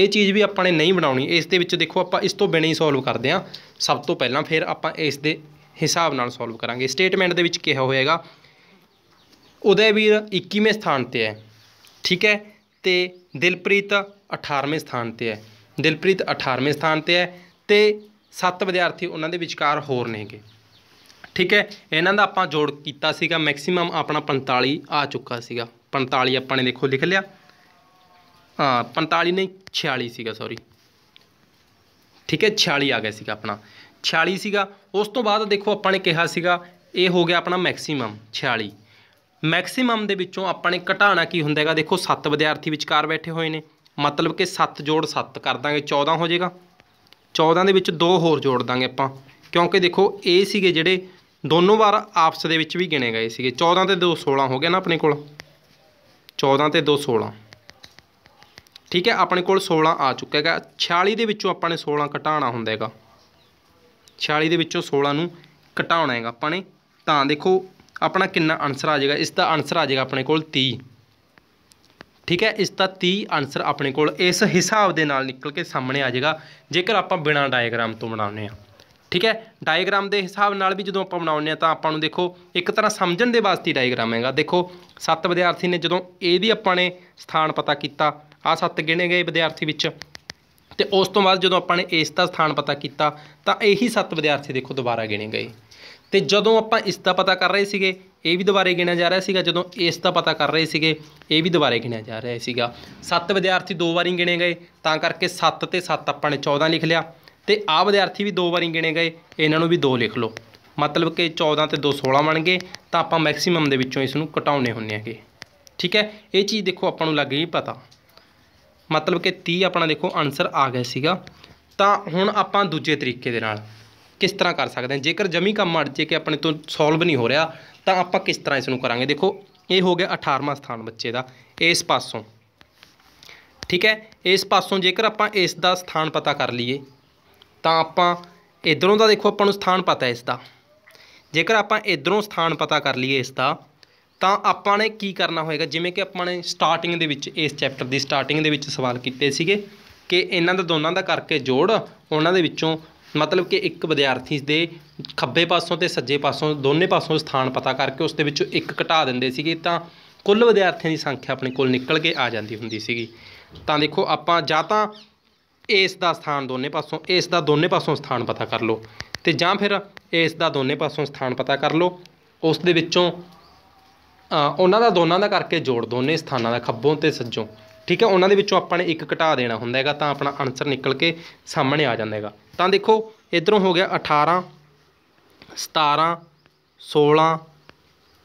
ਇਹ ਚੀਜ਼ ਵੀ ਆਪਾਂ ਨੇ ਨਹੀਂ ਬਣਾਉਣੀ ਇਸ ਦੇ ਵਿੱਚ ਦੇਖੋ ਆਪਾਂ ਇਸ ਤੋਂ ਬਿਨਾਂ ਹੀ ਸੋਲਵ ਕਰਦੇ ਆਂ ਸਭ ਤੋਂ ਪਹਿਲਾਂ ਫਿਰ ਆਪਾਂ ਇਸ ਦੇ ਹਿਸਾਬ ਨਾਲ ਸੋਲਵ ਕਰਾਂਗੇ ਸਟੇਟਮੈਂਟ ਦੇ ਵਿੱਚ ਕਿਹਾ ਹੋਏਗਾ ਉਦੈਵੀਰ 21ਵੇਂ ਸਥਾਨ ਤੇ ਹੈ ਠੀਕ ਹੈ ਤੇ ਦਿਲਪ੍ਰੀਤ 18ਵੇਂ ਸਥਾਨ ਤੇ ਹੈ ਦਿਲਪ੍ਰੀਤ 18ਵੇਂ ਸਥਾਨ ਤੇ ਹੈ ਤੇ ਸੱਤ ਵਿਦਿਆਰਥੀ ਉਹਨਾਂ ਦੇ ਵਿਚਕਾਰ ਹੋਰ ਨੇਗੇ ਠੀਕ ਹੈ ਇਹਨਾਂ ਦਾ ਆਪਾਂ ਜੋੜ ਕੀਤਾ ਸੀਗਾ ਮੈਕਸਿਮਮ ਆਪਣਾ 45 ਆ ਚੁੱਕਾ ਸੀਗਾ 45 ਆਪਾਂ ਨੇ ਦੇਖੋ ਲਿਖ ਲਿਆ ਹਾਂ 45 ਨਹੀਂ 46 ਸੀਗਾ ਸੌਰੀ ਠੀਕ ਹੈ 46 ਆ ਗਿਆ ਸੀਗਾ ਆਪਣਾ 46 ਸੀਗਾ ਉਸ ਤੋਂ ਬਾਅਦ ਦੇਖੋ ਆਪਾਂ ਨੇ ਕਿਹਾ ਸੀਗਾ ਇਹ ਹੋ ਗਿਆ ਆਪਣਾ ਮੈਕਸਿਮਮ 46 ਮੈਕਸਿਮਮ ਦੇ ਵਿੱਚੋਂ ਆਪਾਂ ਨੇ ਘਟਾਣਾ ਕੀ ਹੁੰਦਾ ਹੈਗਾ ਦੇਖੋ 7 ਵਿਦਿਆਰਥੀ ਵਿਚਕਾਰ ਬੈਠੇ ਹੋਏ ਨੇ ਮਤਲਬ ਕਿ 7 ਜੋੜ 7 ਕਰ ਦਾਂਗੇ 14 ਹੋ ਜਾਏਗਾ 14 ਦੇ ਵਿੱਚ 2 ਹੋਰ ਜੋੜ ਦਾਂਗੇ ਆਪਾਂ ਕਿਉਂਕਿ ਦੇਖੋ ਇਹ ਸੀਗੇ ਜਿਹੜੇ ਦੋਨੋਂ ਵਾਰ ਆਪਸ ਦੇ ਵਿੱਚ ਵੀ ਗਿਣੇ ਗਏ ਸੀਗੇ 14 ਤੇ 2 16 ਹੋ ਗਿਆ ਨਾ ਆਪਣੇ ਕੋਲ 14 ਤੇ 2 16 ਠੀਕ ਹੈ ਆਪਣੇ ਕੋਲ 16 ਆ ਚੁੱਕਾ ਹੈਗਾ 46 ਦੇ ਵਿੱਚੋਂ ਆਪਾਂ ਨੇ 16 ਘਟਾਉਣਾ ਹੁੰਦਾ ਹੈਗਾ 46 ਦੇ ਵਿੱਚੋਂ 16 ਨੂੰ ਘਟਾਉਣਾ ਹੈਗਾ ਆਪਾਂ ਨੇ ਤਾਂ ਦੇਖੋ ਆਪਣਾ ਕਿੰਨਾ ਆਨਸਰ ਆ ਜਾਏਗਾ ਇਸ ਦਾ ਆਨਸਰ ਆ ਜਾਏਗਾ ਆਪਣੇ ਕੋਲ 30 ਠੀਕ ਹੈ ਇਸ ਦਾ 30 ਆਨਸਰ ਆਪਣੇ ਕੋਲ ਇਸ ਹਿਸਾਬ ਦੇ ਨਾਲ ਨਿਕਲ ਕੇ ਸਾਹਮਣੇ ਆ ਜਾਏਗਾ ਜੇਕਰ ਆਪਾਂ ਬਿਨਾ ਡਾਇਗ੍ਰਾਮ ਤੋਂ ਬਣਾਉਨੇ ਆ ਠੀਕ ਹੈ ਡਾਇਗ੍ਰਾਮ ਦੇ ਹਿਸਾਬ ਨਾਲ ਵੀ ਜਦੋਂ ਆਪਾਂ ਬਣਾਉਂਦੇ ਆ ਤਾਂ ਆਪਾਂ ਨੂੰ ਦੇਖੋ ਇੱਕ ਤਰ੍ਹਾਂ ਸਮਝਣ ਦੇ ਵਾਸਤੇ ਡਾਇਗ੍ਰਾਮ ਹੈਗਾ ਦੇਖੋ ਸੱਤ ਵਿਦਿਆਰਥੀ ਨੇ ਜਦੋਂ ਇਹਦੀ ਆਪਾਂ ਨੇ ਸਥਾਨ ਪਤਾ ਕੀਤਾ ਆ ਸੱਤ ਗਿਣੇ ਗਏ ਵਿਦਿਆਰਥੀ ਵਿੱਚ ਤੇ ਉਸ ਤੋਂ ਬਾਅਦ ਜਦੋਂ ਆਪਾਂ ਨੇ ਇਸ ਦਾ ਸਥਾਨ ਪਤਾ ਕੀਤਾ ਤਾਂ ਇਹੀ ਸੱਤ ਵਿਦਿਆਰਥੀ ਦੇਖੋ ਦੁਬਾਰਾ ਗਿਣੇ ਗਏ ਤੇ ਜਦੋਂ ਆਪਾਂ ਇਸ ਦਾ ਪਤਾ ਕਰ ਰਹੇ ਸੀਗੇ ਇਹ ਵੀ ਦੁਬਾਰੇ ਗਿਣਿਆ ਜਾ ਰਿਹਾ ਸੀਗਾ ਜਦੋਂ ਇਸ ਦਾ ਪਤਾ ਕਰ ਰਹੇ ਸੀਗੇ ਇਹ ਵੀ ਦੁਬਾਰੇ ਗਿਣਿਆ ਜਾ ਰਿਹਾ ਸੀਗਾ ਸੱਤ ਵਿਦਿਆਰਥੀ ਦੋ ਵਾਰੀ ਗਿਣੇ ਗਏ ਤਾਂ ਕਰਕੇ 7 ਤੇ 7 ਆਪਾਂ ਨੇ 14 ਲਿਖ ਲਿਆ ਤੇ ਆ ਵਿਦਿਆਰਥੀ ਵੀ ਦੋ ਵਾਰੀ ਗਿਣੇ ਗਏ ਇਹਨਾਂ ਨੂੰ ਵੀ ਦੋ ਲਿਖ ਲਓ ਮਤਲਬ ਕਿ 14 ਤੇ 2 16 ਬਣ ਗਏ ਤਾਂ ਆਪਾਂ ਮੈਕਸਿਮਮ ਦੇ ਵਿੱਚੋਂ ਇਸ ਨੂੰ ਘਟਾਉਣੇ ਹੁੰਨੇ ਆਗੇ ਠੀਕ ਹੈ ਇਹ ਚੀਜ਼ ਦੇਖੋ ਆਪਾਂ ਨੂੰ ਲੱਗ ਗਈ ਪਤਾ ਮਤਲਬ ਕਿ 30 ਆਪਣਾ ਦੇਖੋ ਆਨਸਰ ਆ ਗਿਆ ਸੀਗਾ ਤਾਂ ਹੁਣ ਆਪਾਂ ਦੂਜੇ ਤਰੀਕੇ ਦੇ ਨਾਲ ਕਿਸ ਤਰ੍ਹਾਂ ਕਰ ਸਕਦੇ ਹਾਂ ਜੇਕਰ ਜਮੀ ਕੰਮ ਅੜ ਜੇ ਕਿ ਆਪਣੇ ਤੋਂ ਸੋਲਵ ਨਹੀਂ ਹੋ ਰਿਹਾ ਤਾਂ ਆਪਾਂ ਕਿਸ ਤਰ੍ਹਾਂ ਇਸ ਨੂੰ ਕਰਾਂਗੇ ਦੇਖੋ ਇਹ ਹੋ ਗਿਆ 18ਵਾਂ ਸਥਾਨ ਬੱਚੇ ਦਾ ਇਸ ਪਾਸੋਂ ਠੀਕ ਹੈ ਇਸ ਪਾਸੋਂ ਜੇਕਰ ਆਪਾਂ ਇਸ ਦਾ ਸਥਾਨ ਪਤਾ ਕਰ ਲਈਏ ਤਾਂ ਆਪਾਂ ਇਧਰੋਂ ਦਾ ਦੇਖੋ ਆਪਾਂ ਨੂੰ ਸਥਾਨ ਪਤਾ ਹੈ ਇਸ ਦਾ ਜੇਕਰ ਆਪਾਂ ਇਧਰੋਂ ਸਥਾਨ ਪਤਾ ਕਰ ਲਈਏ ਇਸ ਦਾ ਤਾਂ ਆਪਾਂ ਨੇ ਕੀ ਕਰਨਾ ਹੋਏਗਾ ਜਿਵੇਂ ਕਿ ਆਪਾਂ ਨੇ ਸਟਾਰਟਿੰਗ ਦੇ ਵਿੱਚ ਇਸ ਚੈਪਟਰ ਦੀ ਸਟਾਰਟਿੰਗ ਦੇ ਵਿੱਚ ਸਵਾਲ ਕੀਤੇ ਸੀਗੇ ਕਿ ਇਹਨਾਂ ਦਾ ਦੋਨਾਂ ਦਾ ਕਰਕੇ ਜੋੜ ਉਹਨਾਂ ਦੇ ਵਿੱਚੋਂ ਮਤਲਬ ਕਿ ਇੱਕ ਵਿਦਿਆਰਥੀ ਦੇ ਖੱਬੇ ਪਾਸੋਂ ਤੇ ਸੱਜੇ ਪਾਸੋਂ ਦੋਨੇ ਪਾਸੋਂ ਸਥਾਨ ਪਤਾ ਕਰਕੇ ਉਸ ਦੇ ਵਿੱਚੋਂ ਇੱਕ ਘਟਾ ਦਿੰਦੇ ਸੀਗੇ ਤਾਂ ਕੁੱਲ ਵਿਦਿਆਰਥੀਆਂ ਦੀ ਸੰਖਿਆ ਆਪਣੇ ਕੋਲ ਨਿਕਲ ਕੇ ਆ ਜਾਂਦੀ ਹੁੰਦੀ ਸੀਗੀ ਤਾਂ ਦੇਖੋ ਆਪਾਂ ਜਾਂ ਤਾਂ ਇਸ ਦਾ ਸਥਾਨ ਦੋਨੇ ਪਾਸੋਂ ਇਸ ਦਾ ਦੋਨੇ ਪਾਸੋਂ ਸਥਾਨ ਪਤਾ ਕਰ ਲਓ ਤੇ ਜਾਂ ਫਿਰ ਇਸ ਦਾ ਦੋਨੇ ਪਾਸੋਂ ਸਥਾਨ ਪਤਾ ਕਰ ਲਓ ਉਸ ਦੇ ਵਿੱਚੋਂ ਉਹਨਾਂ ਦਾ ਦੋਨਾਂ ਦਾ ਕਰਕੇ ਜੋੜ ਦੋਨੇ ਸਥਾਨਾਂ ਦਾ ਖੱਬੋਂ ਤੇ ਸੱਜੋਂ ਠੀਕ ਹੈ ਉਹਨਾਂ ਦੇ ਵਿੱਚੋਂ ਆਪਾਂ ਨੇ ਇੱਕ ਘਟਾ ਦੇਣਾ ਹੁੰਦਾ ਹੈਗਾ ਤਾਂ ਆਪਣਾ ਆਨਸਰ ਨਿਕਲ ਕੇ ਸਾਹਮਣੇ ਆ ਜਾਂਦਾ ਹੈਗਾ ਤਾਂ ਦੇਖੋ ਇਧਰੋਂ ਹੋ ਗਿਆ 18 17 16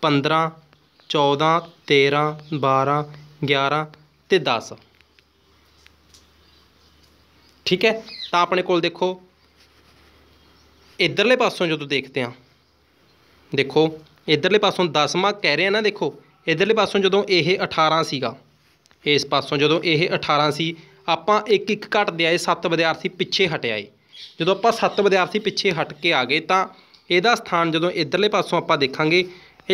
15 14 13 12 11 ਤੇ 10 ਠੀਕ ਹੈ ਤਾਂ ਆਪਣੇ ਕੋਲ ਦੇਖੋ ਇਧਰਲੇ ਪਾਸੋਂ ਜਦੋਂ ਦੇਖਦੇ ਆ ਦੇਖੋ ਇਧਰਲੇ ਪਾਸੋਂ 10ਵਾਂ ਕਹਿ ਰਹੇ ਆ ਨਾ ਦੇਖੋ ਇਧਰਲੇ ਪਾਸੋਂ ਜਦੋਂ ਇਹ 18 ਸੀਗਾ ਇਸ ਪਾਸੋਂ ਜਦੋਂ ਇਹ 18 ਸੀ ਆਪਾਂ ਇੱਕ ਇੱਕ ਘਟਦੇ ਆਏ 7 ਵਿਦਿਆਰਥੀ ਪਿੱਛੇ ਹਟਿਆਏ ਜਦੋਂ ਆਪਾਂ 7 ਵਿਦਿਆਰਥੀ ਪਿੱਛੇ ਹਟ ਕੇ ਆ ਗਏ ਤਾਂ ਇਹਦਾ ਸਥਾਨ ਜਦੋਂ ਇਧਰਲੇ ਪਾਸੋਂ ਆਪਾਂ ਦੇਖਾਂਗੇ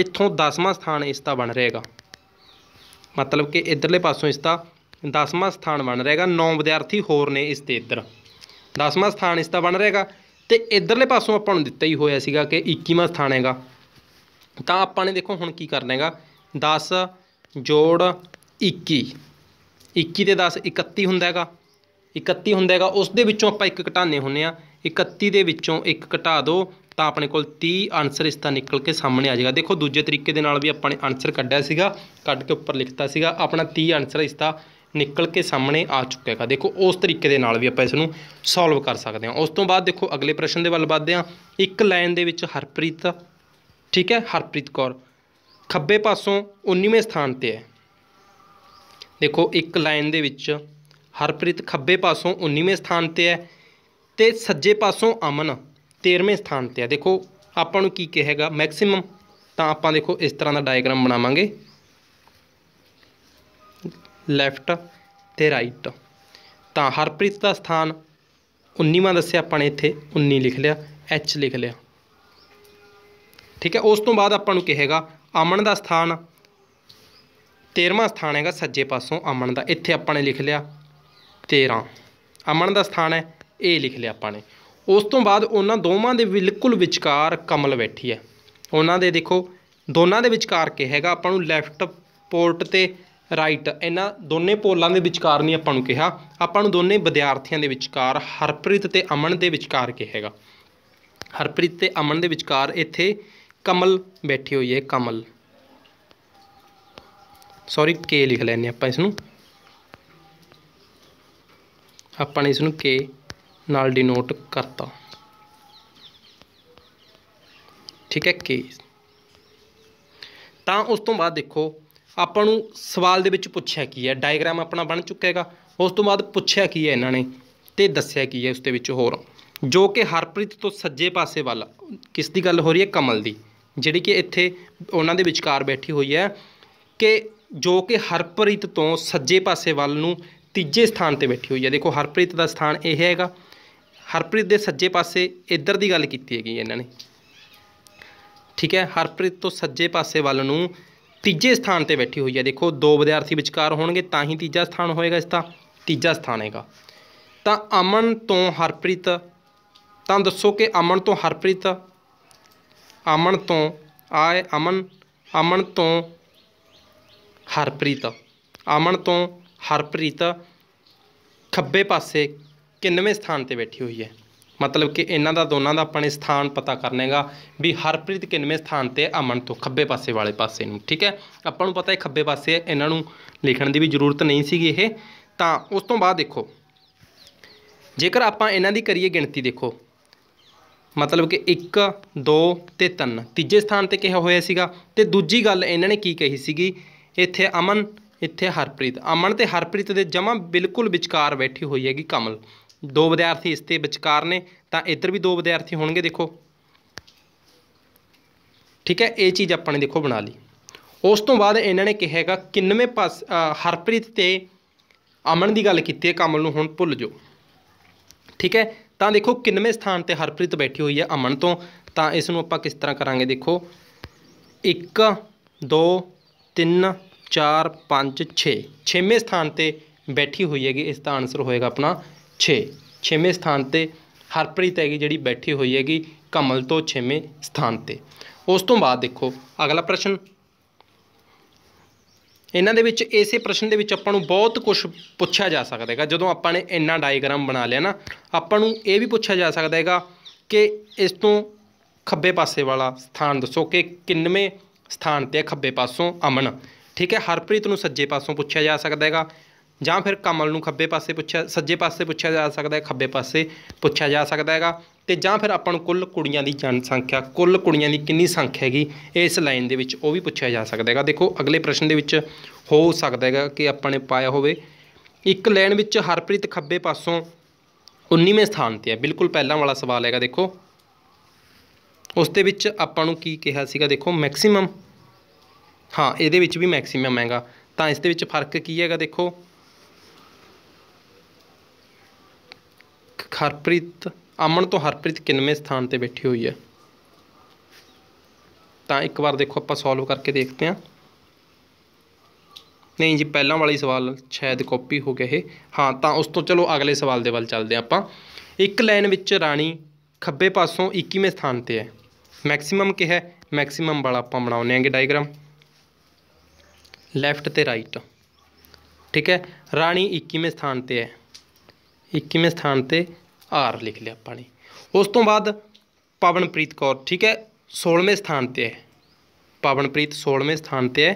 ਇੱਥੋਂ 10ਵਾਂ ਸਥਾਨ ਇਸ ਦਾ ਬਣ ਰਹੇਗਾ ਮਤਲਬ ਕਿ ਇਧਰਲੇ ਪਾਸੋਂ ਇਸ ਦਾ ਦਸਵਾਂ ਸਥਾਨ ਬਣ ਰਹੇਗਾ 9 ਵਿਦਿਆਰਥੀ ਹੋਰ ਨੇ ਇਸ ਤੇ ਇੱਧਰ ਦਸਵਾਂ ਸਥਾਨ ਇਸ ਦਾ ਬਣ ਰਹੇਗਾ ਤੇ ਇਧਰਲੇ ਪਾਸੋਂ ਆਪਾਂ ਨੂੰ ਦਿੱਤਾ ਹੀ ਹੋਇਆ ਸੀਗਾ ਕਿ 21ਵਾਂ ਸਥਾਨ ਹੈਗਾ ਤਾਂ ਆਪਾਂ ਨੇ ਦੇਖੋ ਹੁਣ ਕੀ ਕਰਨਾ ਹੈਗਾ 10 ਜੋੜ 21 21 ਤੇ 10 31 ਹੁੰਦਾ ਹੈਗਾ 31 ਹੁੰਦਾ ਹੈਗਾ ਉਸ ਦੇ ਵਿੱਚੋਂ ਆਪਾਂ ਇੱਕ ਘਟਾਣੇ ਹੁੰਨੇ ਆ 31 ਦੇ ਵਿੱਚੋਂ ਇੱਕ ਘਟਾ ਦਿਓ ਤਾਂ ਆਪਣੇ ਕੋਲ 30 ਆਨਸਰ ਇਸ ਦਾ ਨਿਕਲ ਕੇ ਸਾਹਮਣੇ ਆ ਜਾਏਗਾ ਦੇਖੋ ਦੂਜੇ ਤਰੀਕੇ ਦੇ ਨਾਲ ਵੀ ਆਪਾਂ ਨੇ ਆਨਸਰ ਕੱਢਿਆ ਸੀਗਾ ਕੱਢ ਕੇ ਉੱਪਰ ਲਿਖਤਾ ਸੀਗਾ ਆਪਣਾ 30 ਆਨਸਰ ਇਸ ਦਾ ਨਿਕਲ ਕੇ ਸਾਹਮਣੇ ਆ ਚੁੱਕਾ ਹੈਗਾ ਦੇਖੋ ਉਸ ਤਰੀਕੇ ਦੇ ਨਾਲ ਵੀ ਆਪਾਂ ਇਸ ਨੂੰ ਸੋਲਵ ਕਰ ਸਕਦੇ ਹਾਂ ਉਸ ਤੋਂ ਬਾਅਦ ਦੇਖੋ ਅਗਲੇ ਪ੍ਰਸ਼ਨ ਦੇ ਵੱਲ ਵੱਧਦੇ ਹਾਂ ਇੱਕ ਲਾਈਨ ਦੇ ਵਿੱਚ ਹਰਪ੍ਰੀਤ ਠੀਕ ਹੈ ਹਰਪ੍ਰੀਤ ਕੌਰ ਖੱਬੇ ਪਾਸੋਂ 19ਵੇਂ ਸਥਾਨ ਤੇ ਹੈ ਦੇਖੋ ਇੱਕ ਲਾਈਨ ਦੇ ਵਿੱਚ ਹਰਪ੍ਰੀਤ ਖੱਬੇ ਪਾਸੋਂ 19ਵੇਂ ਸਥਾਨ ਤੇ ਹੈ ਤੇ ਸੱਜੇ ਪਾਸੋਂ ਅਮਨ 13ਵੇਂ ਸਥਾਨ ਤੇ ਹੈ ਦੇਖੋ ਆਪਾਂ ਨੂੰ ਕੀ ਕਿਹਾ ਹੈਗਾ ਮੈਕਸਿਮਮ ਤਾਂ ਆਪਾਂ ਦੇਖੋ ਇਸ ਤਰ੍ਹਾਂ ਦਾ ਡਾਇਗਰਾਮ ਬਣਾਵਾਂਗੇ ਲੈਫਟ ਤੇ ਰਾਈਟ ਤਾਂ ਹਰਪ੍ਰੀਤ ਦਾ ਸਥਾਨ 19ਵਾਂ ਦੱਸਿਆ ਆਪਾਂ ਨੇ ਇੱਥੇ 19 ਲਿਖ ਲਿਆ ਐਚ ਲਿਖ ਲਿਆ ਠੀਕ ਹੈ ਉਸ ਤੋਂ ਬਾਅਦ ਆਪਾਂ ਨੂੰ ਕਿਹਾਗਾ ਅਮਨ ਦਾ ਸਥਾਨ 13ਵਾਂ ਸਥਾਨ ਹੈਗਾ ਸੱਜੇ ਪਾਸੋਂ ਅਮਨ ਦਾ ਇੱਥੇ ਆਪਾਂ ਨੇ ਲਿਖ ਲਿਆ 13 ਅਮਨ ਦਾ ਸਥਾਨ ਹੈ ਇਹ ਲਿਖ ਲਿਆ ਆਪਾਂ ਨੇ ਉਸ ਤੋਂ ਬਾਅਦ ਉਹਨਾਂ ਦੋਵਾਂ ਦੇ ਬਿਲਕੁਲ ਵਿਚਕਾਰ ਕਮਲ ਬੈਠੀ ਹੈ ਉਹਨਾਂ ਦੇ ਦੇਖੋ ਦੋਨਾਂ ਦੇ ਵਿਚਕਾਰ ਕਿਹਾਗਾ ਹੈਗਾ ਆਪਾਂ ਨੂੰ ਲੈਫਟ ਪੋਰਟ ਤੇ ਰਾਈਟ ਇਹਨਾਂ ਦੋਨੇ ਪੋਲਾਂ ਦੇ ਵਿਚਕਾਰ ਨਹੀਂ ਆਪਾਂ ਨੂੰ ਕਿਹਾ ਆਪਾਂ ਨੂੰ ਦੋਨੇ ਵਿਦਿਆਰਥੀਆਂ ਦੇ ਵਿਚਕਾਰ ਹਰਪ੍ਰੀਤ ਤੇ ਅਮਨ ਦੇ ਵਿਚਕਾਰ ਕਿਹਾਗਾ ਹਰਪ੍ਰੀਤ ਤੇ ਅਮਨ ਦੇ ਵਿਚਕਾਰ ਇੱਥੇ ਕਮਲ ਬੈਠੀ ਹੋਈ ਹੈ ਕਮਲ ਸੌਰੀ ਕੇ ਲਿਖ ਲੈਨੇ ਆਪਾਂ ਇਸ ਨੂੰ ਆਪਾਂ ਨੇ ਇਸ ਨੂੰ ਕੇ ਨਾਲ ਡਿਨੋਟ ਕਰਤਾ ਠੀਕ ਹੈ ਕੇ ਤਾਂ ਉਸ ਤੋਂ ਬਾਅਦ ਦੇਖੋ ਆਪਾਂ ਨੂੰ ਸਵਾਲ ਦੇ ਵਿੱਚ ਪੁੱਛਿਆ ਕੀ ਹੈ ਡਾਇਗਰਾਮ ਆਪਣਾ ਬਣ ਚੁੱਕਾ ਹੈਗਾ ਉਸ ਤੋਂ ਬਾਅਦ ਪੁੱਛਿਆ ਕੀ ਹੈ ਇਹਨਾਂ ਨੇ ਤੇ ਦੱਸਿਆ ਕੀ ਹੈ ਉਸ ਦੇ ਵਿੱਚ ਹੋਰ ਜੋ ਕਿ ਹਰਪ੍ਰੀਤ ਤੋਂ ਸੱਜੇ ਪਾਸੇ ਵੱਲ ਕਿਸ ਦੀ ਗੱਲ ਹੋ ਰਹੀ ਹੈ ਕਮਲ ਦੀ ਜਿਹੜੀ ਕਿ ਇੱਥੇ ਉਹਨਾਂ ਦੇ ਵਿਚਕਾਰ ਬੈਠੀ ਹੋਈ ਹੈ ਕਿ ਜੋ ਕਿ ਹਰਪ੍ਰੀਤ ਤੋਂ ਸੱਜੇ ਪਾਸੇ ਵੱਲ ਨੂੰ ਤੀਜੇ ਸਥਾਨ ਤੇ ਬੈਠੀ ਹੋਈ ਹੈ ਦੇਖੋ ਹਰਪ੍ਰੀਤ ਦਾ ਸਥਾਨ ਇਹ ਹੈਗਾ ਹਰਪ੍ਰੀਤ ਦੇ ਸੱਜੇ ਪਾਸੇ ਇੱਧਰ ਦੀ ਗੱਲ ਕੀਤੀ ਹੈਗੀ ਇਹਨਾਂ ਨੇ ਠੀਕ ਹੈ ਹਰਪ੍ਰੀਤ ਤੋਂ ਸੱਜੇ ਪਾਸੇ ਵੱਲ ਨੂੰ ਤੀਜੇ ਸਥਾਨ ਤੇ ਬੈਠੀ ਹੋਈ ਹੈ ਦੇਖੋ ਦੋ ਵਿਦਿਆਰਥੀ ਵਿਚਕਾਰ ਹੋਣਗੇ ਤਾਂ ਹੀ ਤੀਜਾ ਸਥਾਨ ਹੋਏਗਾ ਇਸ ਦਾ ਤੀਜਾ ਸਥਾਨ ਹੈਗਾ ਤਾਂ ਅਮਨ ਤੋਂ ਹਰਪ੍ਰੀਤ ਤਾਂ ਦੱਸੋ ਕਿ ਅਮਨ ਤੋਂ ਹਰਪ੍ਰੀਤ ਅਮਨ ਤੋਂ ਆਏ ਅਮਨ ਅਮਨ ਤੋਂ ਹਰਪ੍ਰੀਤ ਅਮਨ ਤੋਂ ਹਰਪ੍ਰੀਤ ਖੱਬੇ ਪਾਸੇ ਕਿੰਨਵੇਂ ਸਥਾਨ ਤੇ ਬੈਠੀ ਹੋਈ ਹੈ ਮਤਲਬ ਕਿ ਇਹਨਾਂ ਦਾ ਦੋਨਾਂ ਦਾ ਆਪਾਂ ਨੇ ਸਥਾਨ ਪਤਾ ਕਰਨੇਗਾ ਵੀ ਹਰਪ੍ਰੀਤ ਕਿੰਨਵੇਂ ਸਥਾਨ ਤੇ ਅਮਨ ਤੋਂ ਖੱਬੇ ਪਾਸੇ ਵਾਲੇ ਪਾਸੇ ਨੂੰ ਠੀਕ ਹੈ ਆਪਾਂ ਨੂੰ ਪਤਾ ਹੈ ਖੱਬੇ ਪਾਸੇ ਇਹਨਾਂ ਨੂੰ ਲਿਖਣ ਦੀ ਵੀ ਜ਼ਰੂਰਤ ਨਹੀਂ ਸੀਗੀ ਇਹ ਤਾਂ ਉਸ ਤੋਂ ਬਾਅਦ ਦੇਖੋ ਜੇਕਰ ਆਪਾਂ ਇਹਨਾਂ ਦੀ ਕਰੀਏ ਗਿਣਤੀ ਦੇਖੋ ਮਤਲਬ ਕਿ 1 2 ਤੇ 3 ਤੀਜੇ ਸਥਾਨ ਤੇ ਕਿਹਾ ਹੋਇਆ ਸੀਗਾ ਤੇ ਦੂਜੀ ਗੱਲ ਇਹਨਾਂ ਨੇ ਕੀ ਕਹੀ ਸੀਗੀ ਇੱਥੇ ਅਮਨ ਇੱਥੇ ਹਰਪ੍ਰੀਤ ਅਮਨ ਤੇ ਹਰਪ੍ਰੀਤ ਦੇ ਜਮਾ ਬਿਲਕੁਲ ਵਿਚਕਾਰ ਬੈਠੀ ਹੋਈ ਹੈਗੀ ਕਮਲ ਦੋ ਵਿਦਿਆਰਥੀ ਇਸ ਤੇ ਵਿਚਕਾਰ ਨੇ ਤਾਂ ਇੱਧਰ ਵੀ ਦੋ ਵਿਦਿਆਰਥੀ ਹੋਣਗੇ ਦੇਖੋ ਠੀਕ ਹੈ ਇਹ ਚੀਜ਼ ਆਪਾਂ ਨੇ ਦੇਖੋ ਬਣਾ ਲਈ ਉਸ ਤੋਂ ਬਾਅਦ ਇਹਨਾਂ ਨੇ ਕਿਹਾਗਾ ਕਿੰਨਵੇਂ ਪਾਸ ਹਰਪ੍ਰੀਤ ਤੇ ਅਮਨ ਦੀ ਗੱਲ ਕੀਤੀ ਹੈ ਕਮਲ ਨੂੰ ਹੁਣ ਭੁੱਲ ਜਾਓ ਠੀਕ ਹੈ ਤਾਂ ਦੇਖੋ ਕਿੰਨਵੇਂ ਸਥਾਨ ਤੇ ਹਰਪ੍ਰੀਤ ਬੈਠੀ ਹੋਈ ਹੈ ਅਮਨ ਤੋਂ ਤਾਂ ਇਸ ਨੂੰ ਆਪਾਂ ਕਿਸ ਤਰ੍ਹਾਂ ਕਰਾਂਗੇ ਦੇਖੋ 1 2 3 4 5 6 6ਵੇਂ ਸਥਾਨ ਤੇ ਬੈਠੀ ਹੋਈ ਹੈਗੀ ਇਸ ਦਾ ਆਨਸਰ ਹੋਏਗਾ ਆਪਣਾ 6 ਛੇਵੇਂ ਸਥਾਨ ਤੇ ਹਰਪ੍ਰੀਤ ਹੈਗੀ ਜਿਹੜੀ ਬੈਠੀ ਹੋਈ ਹੈਗੀ ਕਮਲ ਤੋਂ ਛੇਵੇਂ ਸਥਾਨ ਤੇ ਉਸ ਤੋਂ ਬਾਅਦ ਦੇਖੋ ਅਗਲਾ ਪ੍ਰਸ਼ਨ ਇਹਨਾਂ ਦੇ ਵਿੱਚ ਇਸੇ ਪ੍ਰਸ਼ਨ ਦੇ ਵਿੱਚ ਆਪਾਂ ਨੂੰ ਬਹੁਤ ਕੁਝ ਪੁੱਛਿਆ ਜਾ ਸਕਦਾ ਹੈਗਾ ਜਦੋਂ ਆਪਾਂ ਨੇ ਇੰਨਾ ਡਾਇਗ੍ਰਾਮ ਬਣਾ ਲਿਆ ਨਾ ਆਪਾਂ ਨੂੰ ਇਹ ਵੀ ਪੁੱਛਿਆ ਜਾ ਸਕਦਾ ਹੈਗਾ ਕਿ ਇਸ ਤੋਂ ਖੱਬੇ ਪਾਸੇ ਵਾਲਾ ਸਥਾਨ ਦੱਸੋ ਕਿ ਕਿੰਨਵੇਂ ਸਥਾਨ ਤੇ ਖੱਬੇ ਪਾਸੋਂ ਅਮਨ ਠੀਕ ਹੈ ਹਰਪ੍ਰੀਤ ਨੂੰ ਸੱਜੇ ਪਾਸੋਂ ਪੁੱਛਿਆ ਜਾ ਸਕਦਾ ਹੈਗਾ ਜਾਂ ਫਿਰ ਕਮਲ ਨੂੰ ਖੱਬੇ ਪਾਸੇ ਪੁੱਛਿਆ ਸੱਜੇ ਪਾਸੇ ਪੁੱਛਿਆ ਜਾ ਸਕਦਾ ਹੈ ਖੱਬੇ ਪਾਸੇ ਪੁੱਛਿਆ ਜਾ ਸਕਦਾ ਹੈਗਾ ਤੇ ਜਾਂ ਫਿਰ ਆਪਾਂ ਨੂੰ ਕੁੱਲ ਕੁੜੀਆਂ ਦੀ ਜਨਸੰਖਿਆ ਕੁੱਲ ਕੁੜੀਆਂ ਦੀ ਕਿੰਨੀ ਸੰਖਿਆ ਹੈਗੀ ਇਸ ਲਾਈਨ ਦੇ ਵਿੱਚ ਉਹ ਵੀ ਪੁੱਛਿਆ ਜਾ ਸਕਦਾ ਹੈਗਾ ਦੇਖੋ ਅਗਲੇ ਪ੍ਰਸ਼ਨ ਦੇ ਵਿੱਚ ਹੋ ਸਕਦਾ ਹੈਗਾ ਕਿ ਆਪਾਂ ਨੇ ਪਾਇਆ ਹੋਵੇ ਇੱਕ ਲਾਈਨ ਵਿੱਚ ਹਰਪ੍ਰੀਤ ਖੱਬੇ ਪਾਸੋਂ 19ਵੇਂ ਸਥਾਨ ਤੇ ਹੈ ਬਿਲਕੁਲ ਪਹਿਲਾਂ ਵਾਲਾ ਸਵਾਲ ਹੈਗਾ ਦੇਖੋ ਉਸ ਦੇ ਵਿੱਚ ਆਪਾਂ ਨੂੰ ਕੀ ਕਿਹਾ ਸੀਗਾ ਦੇਖੋ ਮੈਕਸਿਮਮ ਹਾਂ ਇਹਦੇ ਵਿੱਚ ਵੀ ਮੈਕਸਿਮਮ ਹੈਗਾ ਤਾਂ ਇਸ ਦੇ ਵਿੱਚ ਫਰਕ ਕੀ ਹੈਗਾ ਦੇਖੋ ਹਰਪ੍ਰੀਤ ਅਮਨ ਤੋਂ ਹਰਪ੍ਰੀਤ ਕਿੰਨਵੇਂ ਸਥਾਨ ਤੇ ਬੈਠੀ ਹੋਈ ਹੈ ਤਾਂ ਇੱਕ ਵਾਰ ਦੇਖੋ ਆਪਾਂ ਸੋਲਵ ਕਰਕੇ ਦੇਖਦੇ ਹਾਂ ਨਹੀਂ ਜੀ ਪਹਿਲਾਂ ਵਾਲਾ ਹੀ ਸਵਾਲ ਸ਼ਾਇਦ ਕਾਪੀ ਹੋ ਗਿਆ ਇਹ ਹਾਂ ਤਾਂ ਉਸ ਤੋਂ ਚਲੋ ਅਗਲੇ ਸਵਾਲ ਦੇ ਵੱਲ ਚੱਲਦੇ ਆਪਾਂ ਇੱਕ ਲਾਈਨ ਵਿੱਚ ਰਾਣੀ ਖੱਬੇ ਪਾਸੋਂ 21ਵੇਂ ਸਥਾਨ ਤੇ ਹੈ ਮੈਕਸਿਮਮ ਕਿਹਾ ਮੈਕਸਿਮਮ ਵਾਲਾ ਆਪਾਂ ਬਣਾਉਨੇ ਆਂਗੇ ਡਾਇਗ੍ਰਾਮ ਲੈਫਟ ਤੇ ਰਾਈਟ ਠੀਕ ਹੈ ਰਾਣੀ 21ਵੇਂ ਸਥਾਨ ਤੇ ਹੈ 21ਵੇਂ ਸਥਾਨ ਤੇ ਆਰ ਲਿਖ ਲਿਆ ਆਪਾਂ ਨੇ ਉਸ ਤੋਂ ਬਾਅਦ ਪਵਨਪ੍ਰੀਤ ਕੌਰ ਠੀਕ ਹੈ 16ਵੇਂ ਸਥਾਨ ਤੇ ਹੈ ਪਵਨਪ੍ਰੀਤ 16ਵੇਂ ਸਥਾਨ ਤੇ ਹੈ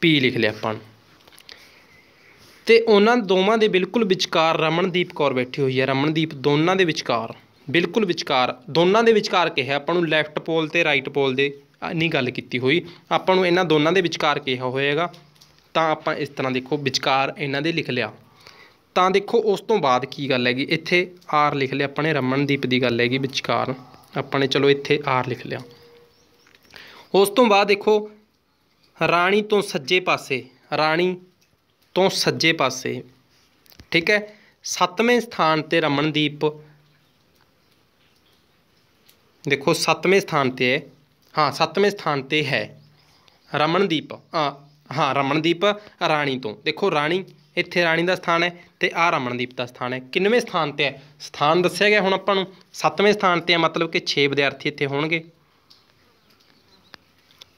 ਪੀ ਲਿਖ ਲਿਆ ਆਪਾਂ ਤੇ ਉਹਨਾਂ ਦੋਵਾਂ ਦੇ ਬਿਲਕੁਲ ਵਿਚਕਾਰ ਰਮਨਦੀਪ ਕੌਰ ਬੈਠੀ ਹੋਈ ਹੈ ਰਮਨਦੀਪ ਦੋਨਾਂ ਦੇ ਵਿਚਕਾਰ ਬਿਲਕੁਲ ਵਿਚਕਾਰ ਦੋਨਾਂ ਦੇ ਵਿਚਕਾਰ ਕਿਹਾ ਆਪਾਂ ਨੂੰ ਲੈਫਟ ਪੋਲ ਤੇ ਰਾਈਟ ਪੋਲ ਦੇ ਨਹੀਂ ਗੱਲ ਕੀਤੀ ਹੋਈ ਆਪਾਂ ਨੂੰ ਇਹਨਾਂ ਦੋਨਾਂ ਦੇ ਵਿਚਕਾਰ ਕਿਹਾ ਹੋਏਗਾ ਤਾਂ ਆਪਾਂ ਇਸ ਤਰ੍ਹਾਂ ਦੇਖੋ ਵਿਚਕਾਰ ਇਹਨਾਂ ਦੇ ਲਿਖ ਲਿਆ ਤਾਂ ਦੇਖੋ ਉਸ ਤੋਂ ਬਾਅਦ ਕੀ ਗੱਲ ਹੈਗੀ ਇੱਥੇ ਆਰ ਲਿਖ ਲਿਆ ਆਪਣੇ ਰਮਨਦੀਪ ਦੀ ਗੱਲ ਹੈਗੀ ਵਿਚਕਾਰ ਆਪਣੇ ਚਲੋ ਇੱਥੇ ਆਰ ਲਿਖ ਲਿਆ ਉਸ ਤੋਂ ਬਾਅਦ ਦੇਖੋ ਰਾਣੀ ਤੋਂ ਸੱਜੇ ਪਾਸੇ ਰਾਣੀ ਤੋਂ ਸੱਜੇ ਪਾਸੇ ਠੀਕ ਹੈ ਸੱਤਵੇਂ ਸਥਾਨ ਤੇ ਰਮਨਦੀਪ ਦੇਖੋ ਸੱਤਵੇਂ ਸਥਾਨ ਤੇ ਹੈ ਹਾਂ ਸੱਤਵੇਂ ਸਥਾਨ ਤੇ ਹੈ ਰਮਨਦੀਪ ਹਾਂ ਰਮਨਦੀਪ ਰਾਣੀ ਤੋਂ ਦੇਖੋ ਰਾਣੀ ਇੱਥੇ ਰਾਣੀ ਦਾ ਸਥਾਨ ਹੈ ਤੇ ਆ ਰਮਨਦੀਪ ਦਾ ਸਥਾਨ ਹੈ ਕਿੰਨਵੇਂ ਸਥਾਨ ਤੇ ਹੈ ਸਥਾਨ ਦੱਸਿਆ ਗਿਆ ਹੁਣ ਆਪਾਂ ਨੂੰ 7ਵੇਂ ਸਥਾਨ ਤੇ ਹੈ ਮਤਲਬ ਕਿ 6 ਵਿਦਿਆਰਥੀ ਇੱਥੇ ਹੋਣਗੇ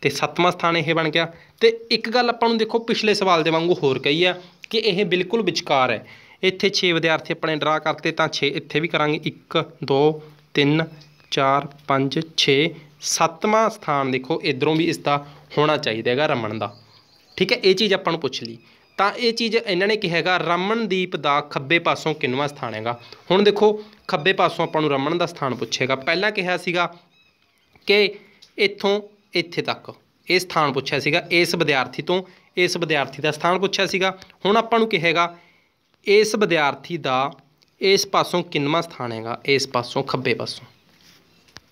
ਤੇ 7ਵਾਂ ਸਥਾਨ ਇਹ ਬਣ ਗਿਆ ਤੇ ਇੱਕ ਗੱਲ ਆਪਾਂ ਨੂੰ ਦੇਖੋ ਪਿਛਲੇ ਸਵਾਲ ਦੇ ਵਾਂਗੂ ਹੋਰ ਕਹੀ ਆ ਕਿ ਇਹ ਬਿਲਕੁਲ ਵਿਚਕਾਰ ਹੈ ਇੱਥੇ 6 ਵਿਦਿਆਰਥੀ ਆਪਣੇ ਡਰਾ ਕਰਤੇ ਤਾਂ 6 ਇੱਥੇ ਵੀ ਕਰਾਂਗੇ 1 2 3 4 5 6 ਸੱਤਵਾਂ ਸਥਾਨ ਦੇਖੋ ਇਧਰੋਂ ਵੀ ਇਸ ਦਾ ਹੋਣਾ ਚਾਹੀਦਾ ਹੈਗਾ ਰਮਨ ਦਾ ਠੀਕ ਹੈ ਇਹ ਚੀਜ਼ ਆਪਾਂ ਨੂੰ ਪੁੱਛ ਲਈ ਤਾਂ ਇਹ ਚੀਜ਼ ਇਹਨਾਂ ਨੇ ਕਿਹਾ ਹੈਗਾ ਰਮਨਦੀਪ ਦਾ ਖੱਬੇ ਪਾਸੋਂ ਕਿੰਨਵਾਂ ਸਥਾਨ ਹੈਗਾ ਹੁਣ ਦੇਖੋ ਖੱਬੇ ਪਾਸੋਂ ਆਪਾਂ ਨੂੰ ਰਮਨ ਦਾ ਸਥਾਨ ਪੁੱਛੇਗਾ ਪਹਿਲਾਂ ਕਿਹਾ ਸੀਗਾ ਕਿ ਇੱਥੋਂ ਇੱਥੇ ਤੱਕ ਇਹ ਸਥਾਨ ਪੁੱਛਿਆ ਸੀਗਾ ਇਸ ਵਿਦਿਆਰਥੀ ਤੋਂ ਇਸ ਵਿਦਿਆਰਥੀ ਦਾ ਸਥਾਨ ਪੁੱਛਿਆ ਸੀਗਾ ਹੁਣ ਆਪਾਂ ਨੂੰ ਕਿਹਾਗਾ ਇਸ ਵਿਦਿਆਰਥੀ ਦਾ ਇਸ ਪਾਸੋਂ ਕਿੰਨਵਾਂ ਸਥਾਨ ਹੈਗਾ ਇਸ ਪਾਸੋਂ ਖੱਬੇ ਪਾਸੋਂ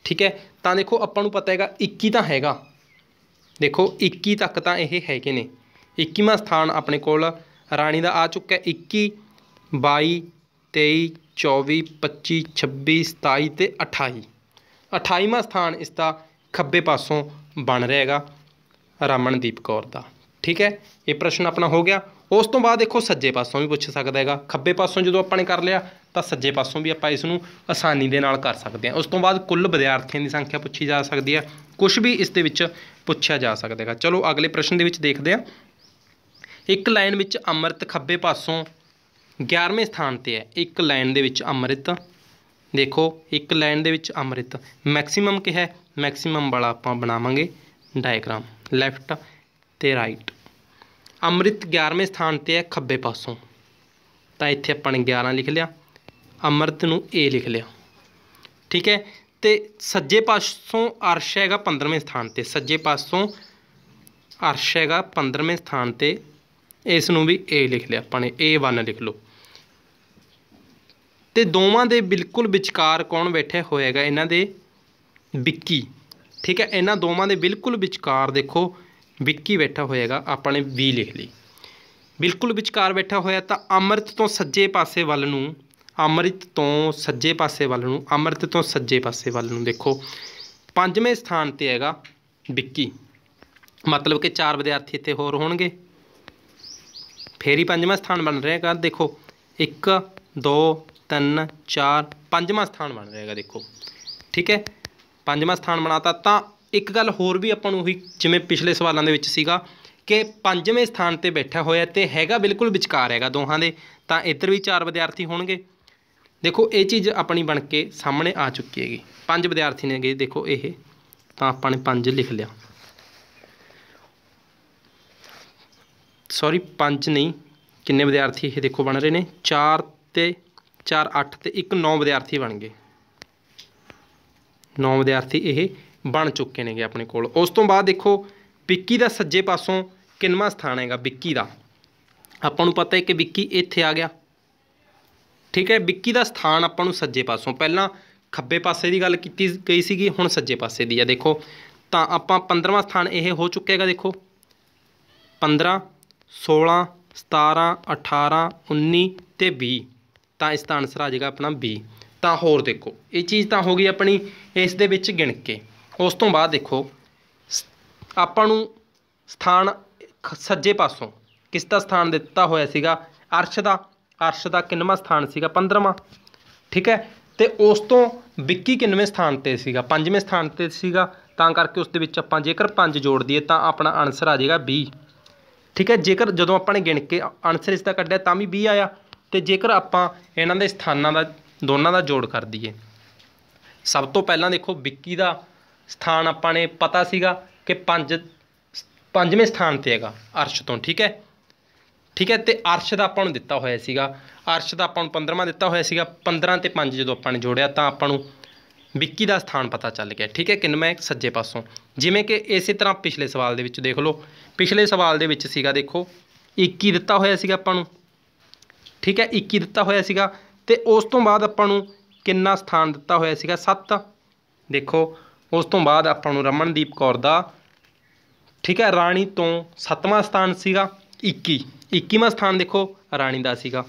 ਠੀਕ ਹੈ ਤਾਂ ਦੇਖੋ ਆਪਾਂ ਨੂੰ ਪਤਾ ਹੈਗਾ 21 ਤਾਂ ਹੈਗਾ ਦੇਖੋ 21 ਤੱਕ ਤਾਂ ਇਹ ਹੈਗੇ ਨੇ 21ਵਾਂ ਸਥਾਨ ਆਪਣੇ ਕੋਲ ਰਾਣੀ ਦਾ ਆ ਚੁੱਕਾ 21 22 23 24 25 26 27 ਤੇ 28 28ਵਾਂ ਸਥਾਨ ਇਸ ਦਾ ਖੱਬੇ ਪਾਸੋਂ ਬਣ ਰਹੇਗਾ ਰਮਨਦੀਪ ਰਾਮਨਦੀਪ ਕੌਰ ਦਾ ਠੀਕ ਹੈ ਇਹ ਪ੍ਰਸ਼ਨ ਆਪਣਾ ਹੋ ਗਿਆ ਉਸ ਤੋਂ ਬਾਅਦ ਦੇਖੋ ਸੱਜੇ ਪਾਸੋਂ ਵੀ ਪੁੱਛ ਸਕਦਾ ਹੈਗਾ ਖੱਬੇ ਪਾਸੋਂ ਜਦੋਂ ਆਪਾਂ ਨੇ ਕਰ ਲਿਆ ਤਾਂ ਸੱਜੇ ਪਾਸੋਂ ਵੀ ਆਪਾਂ ਇਸ ਨੂੰ ਆਸਾਨੀ ਦੇ ਨਾਲ ਕਰ ਸਕਦੇ ਹਾਂ ਉਸ ਤੋਂ ਬਾਅਦ ਕੁੱਲ ਵਿਦਿਆਰਥੀਆਂ ਦੀ ਸੰਖਿਆ ਪੁੱਛੀ ਜਾ ਸਕਦੀ ਹੈ ਕੁਝ ਵੀ ਇਸ ਦੇ ਵਿੱਚ ਪੁੱਛਿਆ ਜਾ ਸਕਦਾ ਹੈਗਾ ਚਲੋ ਅਗਲੇ ਪ੍ਰਸ਼ਨ ਦੇ ਵਿੱਚ ਦੇਖਦੇ ਹਾਂ ਇੱਕ ਲਾਈਨ ਵਿੱਚ ਅੰਮ੍ਰਿਤ ਖੱਬੇ ਪਾਸੋਂ 11ਵੇਂ ਸਥਾਨ ਤੇ ਹੈ ਇੱਕ ਲਾਈਨ ਦੇ ਵਿੱਚ ਅੰਮ੍ਰਿਤ ਦੇਖੋ ਇੱਕ ਲਾਈਨ ਦੇ ਵਿੱਚ ਅੰਮ੍ਰਿਤ ਮੈਕਸਿਮਮ ਕਿਹਾ ਹੈ ਮੈਕਸਿਮਮ ਵਾਲਾ ਆਪਾਂ ਬਣਾਵਾਂਗੇ ਡਾਇਗ੍ਰਾਮ ਲੈਫਟ ਤੇ ਰਾਈਟ ਅੰਮ੍ਰਿਤ 11ਵੇਂ ਸਥਾਨ ਤੇ ਹੈ ਖੱਬੇ ਪਾਸੋਂ ਤਾਂ ਇੱਥੇ ਆਪਾਂ ਨੇ 11 ਲਿਖ ਲਿਆ ਅੰਮ੍ਰਿਤ ਨੂੰ A ਲਿਖ ਲਿਆ ਠੀਕ ਹੈ ਤੇ ਸੱਜੇ ਪਾਸੋਂ ਅਰਸ਼ ਹੈਗਾ 15ਵੇਂ ਸਥਾਨ ਤੇ ਸੱਜੇ ਪਾਸੋਂ ਅਰਸ਼ ਹੈਗਾ 15ਵੇਂ ਸਥਾਨ ਤੇ ਇਸ ਨੂੰ ਵੀ A ਲਿਖ ਲਿਆ ਆਪਾਂ ਨੇ A1 ਲਿਖ ਲਓ ਤੇ ਦੋਵਾਂ ਦੇ ਬਿਲਕੁਲ ਵਿਚਕਾਰ ਕੌਣ ਬੈਠਿਆ ਹੋਏਗਾ ਇਹਨਾਂ ਦੇ ਵਿੱਕੀ ਠੀਕ ਹੈ ਇਹਨਾਂ ਦੋਵਾਂ ਦੇ ਬਿਲਕੁਲ ਵਿਚਕਾਰ ਦੇਖੋ ਵਿੱਕੀ ਬੈਠਾ ਹੋਏਗਾ ਆਪਾਂ ਨੇ B ਲਿਖ ਲਈ ਬਿਲਕੁਲ ਵਿਚਕਾਰ ਬੈਠਾ ਹੋਇਆ ਤਾਂ ਅੰਮ੍ਰਿਤ ਤੋਂ ਸੱਜੇ ਪਾਸੇ ਵੱਲ ਨੂੰ ਅੰਮ੍ਰਿਤ ਤੋਂ ਸੱਜੇ ਪਾਸੇ ਵੱਲ ਨੂੰ ਅੰਮ੍ਰਿਤ ਤੋਂ ਸੱਜੇ ਪਾਸੇ ਵੱਲ ਨੂੰ ਦੇਖੋ ਪੰਜਵੇਂ ਸਥਾਨ ਤੇ ਹੈਗਾ ਵਿੱਕੀ ਮਤਲਬ ਕਿ ਚਾਰ ਵਿਦਿਆਰਥੀ ਇੱਥੇ ਹੋਰ ਹੋਣਗੇ ਫੇਰ ਹੀ ਪੰਜਵਾਂ ਸਥਾਨ ਬਣ ਰਿਹਾ ਹੈਗਾ ਦੇਖੋ 1 2 3 4 ਪੰਜਵਾਂ ਸਥਾਨ ਬਣ ਰਿਹਾ ਹੈਗਾ ਦੇਖੋ ਠੀਕ ਹੈ ਪੰਜਵਾਂ ਸਥਾਨ ਬਣਾਤਾ ਤਾਂ ਇੱਕ ਗੱਲ ਹੋਰ ਵੀ ਆਪਾਂ ਨੂੰ ਉਹੀ ਜਿਵੇਂ ਪਿਛਲੇ ਸਵਾਲਾਂ ਦੇ ਵਿੱਚ ਸੀਗਾ ਕਿ ਪੰਜਵੇਂ ਸਥਾਨ ਤੇ ਬੈਠਾ ਹੋਇਆ ਤੇ ਹੈਗਾ ਬਿਲਕੁਲ ਵਿਚਕਾਰ ਹੈਗਾ ਦੋਹਾਂ ਦੇ ਤਾਂ ਇੱਧਰ ਵੀ ਚਾਰ ਵਿਦਿਆਰਥੀ ਹੋਣਗੇ ਦੇਖੋ ਇਹ ਚੀਜ਼ ਆਪਣੀ ਬਣ ਕੇ ਸਾਹਮਣੇ ਆ ਚੁੱਕੀ ਹੈਗੀ ਪੰਜ ਵਿਦਿਆਰਥੀ ਨੇਗੇ ਦੇਖੋ ਇਹ ਤਾਂ ਆਪਾਂ ਨੇ ਪੰਜ ਲਿਖ ਲਿਆ ਸੌਰੀ 5 ਨਹੀਂ ਕਿੰਨੇ ਵਿਦਿਆਰਥੀ ਇਹ ਦੇਖੋ ਬਣ ਰਹੇ ਨੇ 4 ਤੇ 4 8 ਤੇ ਇੱਕ 9 ਵਿਦਿਆਰਥੀ ਬਣ ਗਏ 9 ਵਿਦਿਆਰਥੀ ਇਹ ਬਣ ਚੁੱਕੇ ਨੇਗੇ ਆਪਣੇ ਕੋਲ ਉਸ ਤੋਂ ਬਾਅਦ ਦੇਖੋ ਵਿੱਕੀ ਦਾ ਸੱਜੇ ਪਾਸੋਂ ਕਿੰਨਵਾਂ ਸਥਾਨ ਹੈਗਾ ਵਿੱਕੀ ਦਾ ਆਪਾਂ ਨੂੰ ਪਤਾ ਹੈ ਕਿ ਵਿੱਕੀ ਇੱਥੇ ਆ ਗਿਆ ਠੀਕ ਹੈ ਵਿੱਕੀ ਦਾ ਸਥਾਨ ਆਪਾਂ ਨੂੰ ਸੱਜੇ ਪਾਸੋਂ ਪਹਿਲਾਂ ਖੱਬੇ ਪਾਸੇ ਦੀ ਗੱਲ ਕੀਤੀ ਗਈ ਸੀਗੀ ਹੁਣ ਸੱਜੇ ਪਾਸੇ ਦੀ ਆ ਦੇਖੋ ਤਾਂ ਆਪਾਂ 15ਵਾਂ ਸਥਾਨ ਇਹ ਹੋ ਚੁੱਕੇਗਾ ਦੇਖੋ 15 ਸੋਲਾਂ ਸਤਾਰਾਂ ਅਠਾਰਾਂ ਉੱਨੀ ਅਤੇ ਵੀਹ ਤਾਂ ਇਸ ਦਾ ਆਨਸਰ ਆ ਜਾਏਗਾ ਆਪਣਾ ਬੀ ਤਾਂ ਹੋਰ ਦੇਖੋ ਇਹ ਚੀਜ਼ ਤਾਂ ਹੋ ਗਈ ਆਪਣੀ ਇਸ ਦੇ ਵਿੱਚ ਗਿਣ ਕੇ ਉਸ ਤੋਂ ਬਾਅਦ ਦੇਖੋ ਆਪਾਂ ਨੂੰ ਸਥਾਨ ਸੱਜੇ ਪਾਸੋਂ ਕਿਸ ਦਾ ਸਥਾਨ ਦਿੱਤਾ ਹੋਇਆ ਸੀਗਾ ਅਰਸ਼ ਦਾ ਅਰਸ਼ ਦਾ ਕਿੰਨਵਾਂ ਸਥਾਨ ਸੀਗਾ 15ਵਾਂ ਠੀਕ ਹੈ ਤੇ ਉਸ ਤੋਂ ਵਿੱਕੀ ਕਿੰਨਵੇਂ ਸਥਾਨ ਤੇ ਸੀਗਾ ਪੰਜਵੇਂ ਸਥਾਨ ਤੇ ਸੀਗਾ ਤਾਂ ਕਰਕੇ ਉਸ ਦੇ ਵਿੱਚ ਆਪਾਂ ਜੇਕਰ 5 ਜੋੜ ਦਈਏ ਤਾਂ ਆਪਣਾ ਆਨਸਰ ਆ ਜਾਏਗਾ 20 ਠੀਕ ਹੈ ਜੇਕਰ ਜਦੋਂ ਆਪਾਂ ਨੇ ਗਿਣ ਕੇ ਆਨਸਰ ਇਸ ਦਾ ਕੱਢਿਆ ਤਾਂ ਵੀ 20 ਆਇਆ ਤੇ ਜੇਕਰ ਆਪਾਂ ਇਹਨਾਂ ਦੇ ਸਥਾਨਾਂ ਦਾ ਦੋਨਾਂ ਦਾ ਜੋੜ ਕਰ ਦਈਏ ਸਭ ਤੋਂ ਪਹਿਲਾਂ ਦੇਖੋ ਵਿੱਕੀ ਦਾ ਸਥਾਨ ਆਪਾਂ ਨੇ ਪਤਾ ਸੀਗਾ ਕਿ 5 ਪੰਜਵੇਂ ਸਥਾਨ ਤੇ ਹੈਗਾ ਅਰਸ਼ ਤੋਂ ਠੀਕ ਹੈ ਠੀਕ ਹੈ ਤੇ ਅਰਸ਼ ਦਾ ਆਪਾਂ ਨੂੰ ਦਿੱਤਾ ਹੋਇਆ ਸੀਗਾ ਅਰਸ਼ ਦਾ ਆਪਾਂ ਨੂੰ 15ਵਾਂ ਦਿੱਤਾ ਹੋਇਆ ਸੀਗਾ 15 ਤੇ 5 ਜਦੋਂ ਆਪਾਂ ਨੇ ਜੋੜਿਆ ਤਾਂ ਆਪਾਂ ਨੂੰ ਵਿੱਕੀ ਦਾ ਸਥਾਨ ਪਤਾ ਚੱਲ ਗਿਆ ਠੀਕ ਹੈ ਕਿੰਨਵੇਂ ਸੱਜੇ ਪਾਸੋਂ ਜਿਵੇਂ ਕਿ ਇਸੇ ਤਰ੍ਹਾਂ ਪਿਛਲੇ ਸਵਾਲ ਦੇ ਵਿੱਚ ਦੇਖ ਲਓ ਪਿਛਲੇ ਸਵਾਲ ਦੇ ਵਿੱਚ ਸੀਗਾ ਦੇਖੋ 21 ਦਿੱਤਾ ਹੋਇਆ ਸੀਗਾ ਆਪਾਂ ਨੂੰ ਠੀਕ ਹੈ 21 ਦਿੱਤਾ ਹੋਇਆ ਸੀਗਾ ਤੇ ਉਸ ਤੋਂ ਬਾਅਦ ਆਪਾਂ ਨੂੰ ਕਿੰਨਾ ਸਥਾਨ ਦਿੱਤਾ ਹੋਇਆ ਸੀਗਾ 7 ਦੇਖੋ ਉਸ ਤੋਂ ਬਾਅਦ ਆਪਾਂ ਨੂੰ ਰਮਨਦੀਪ ਕੌਰ ਦਾ ਠੀਕ ਹੈ ਰਾਣੀ ਤੋਂ 7ਵਾਂ ਸਥਾਨ ਸੀਗਾ 21 21ਵਾਂ ਸਥਾਨ ਦੇਖੋ ਰਾਣੀ ਦਾ ਸੀਗਾ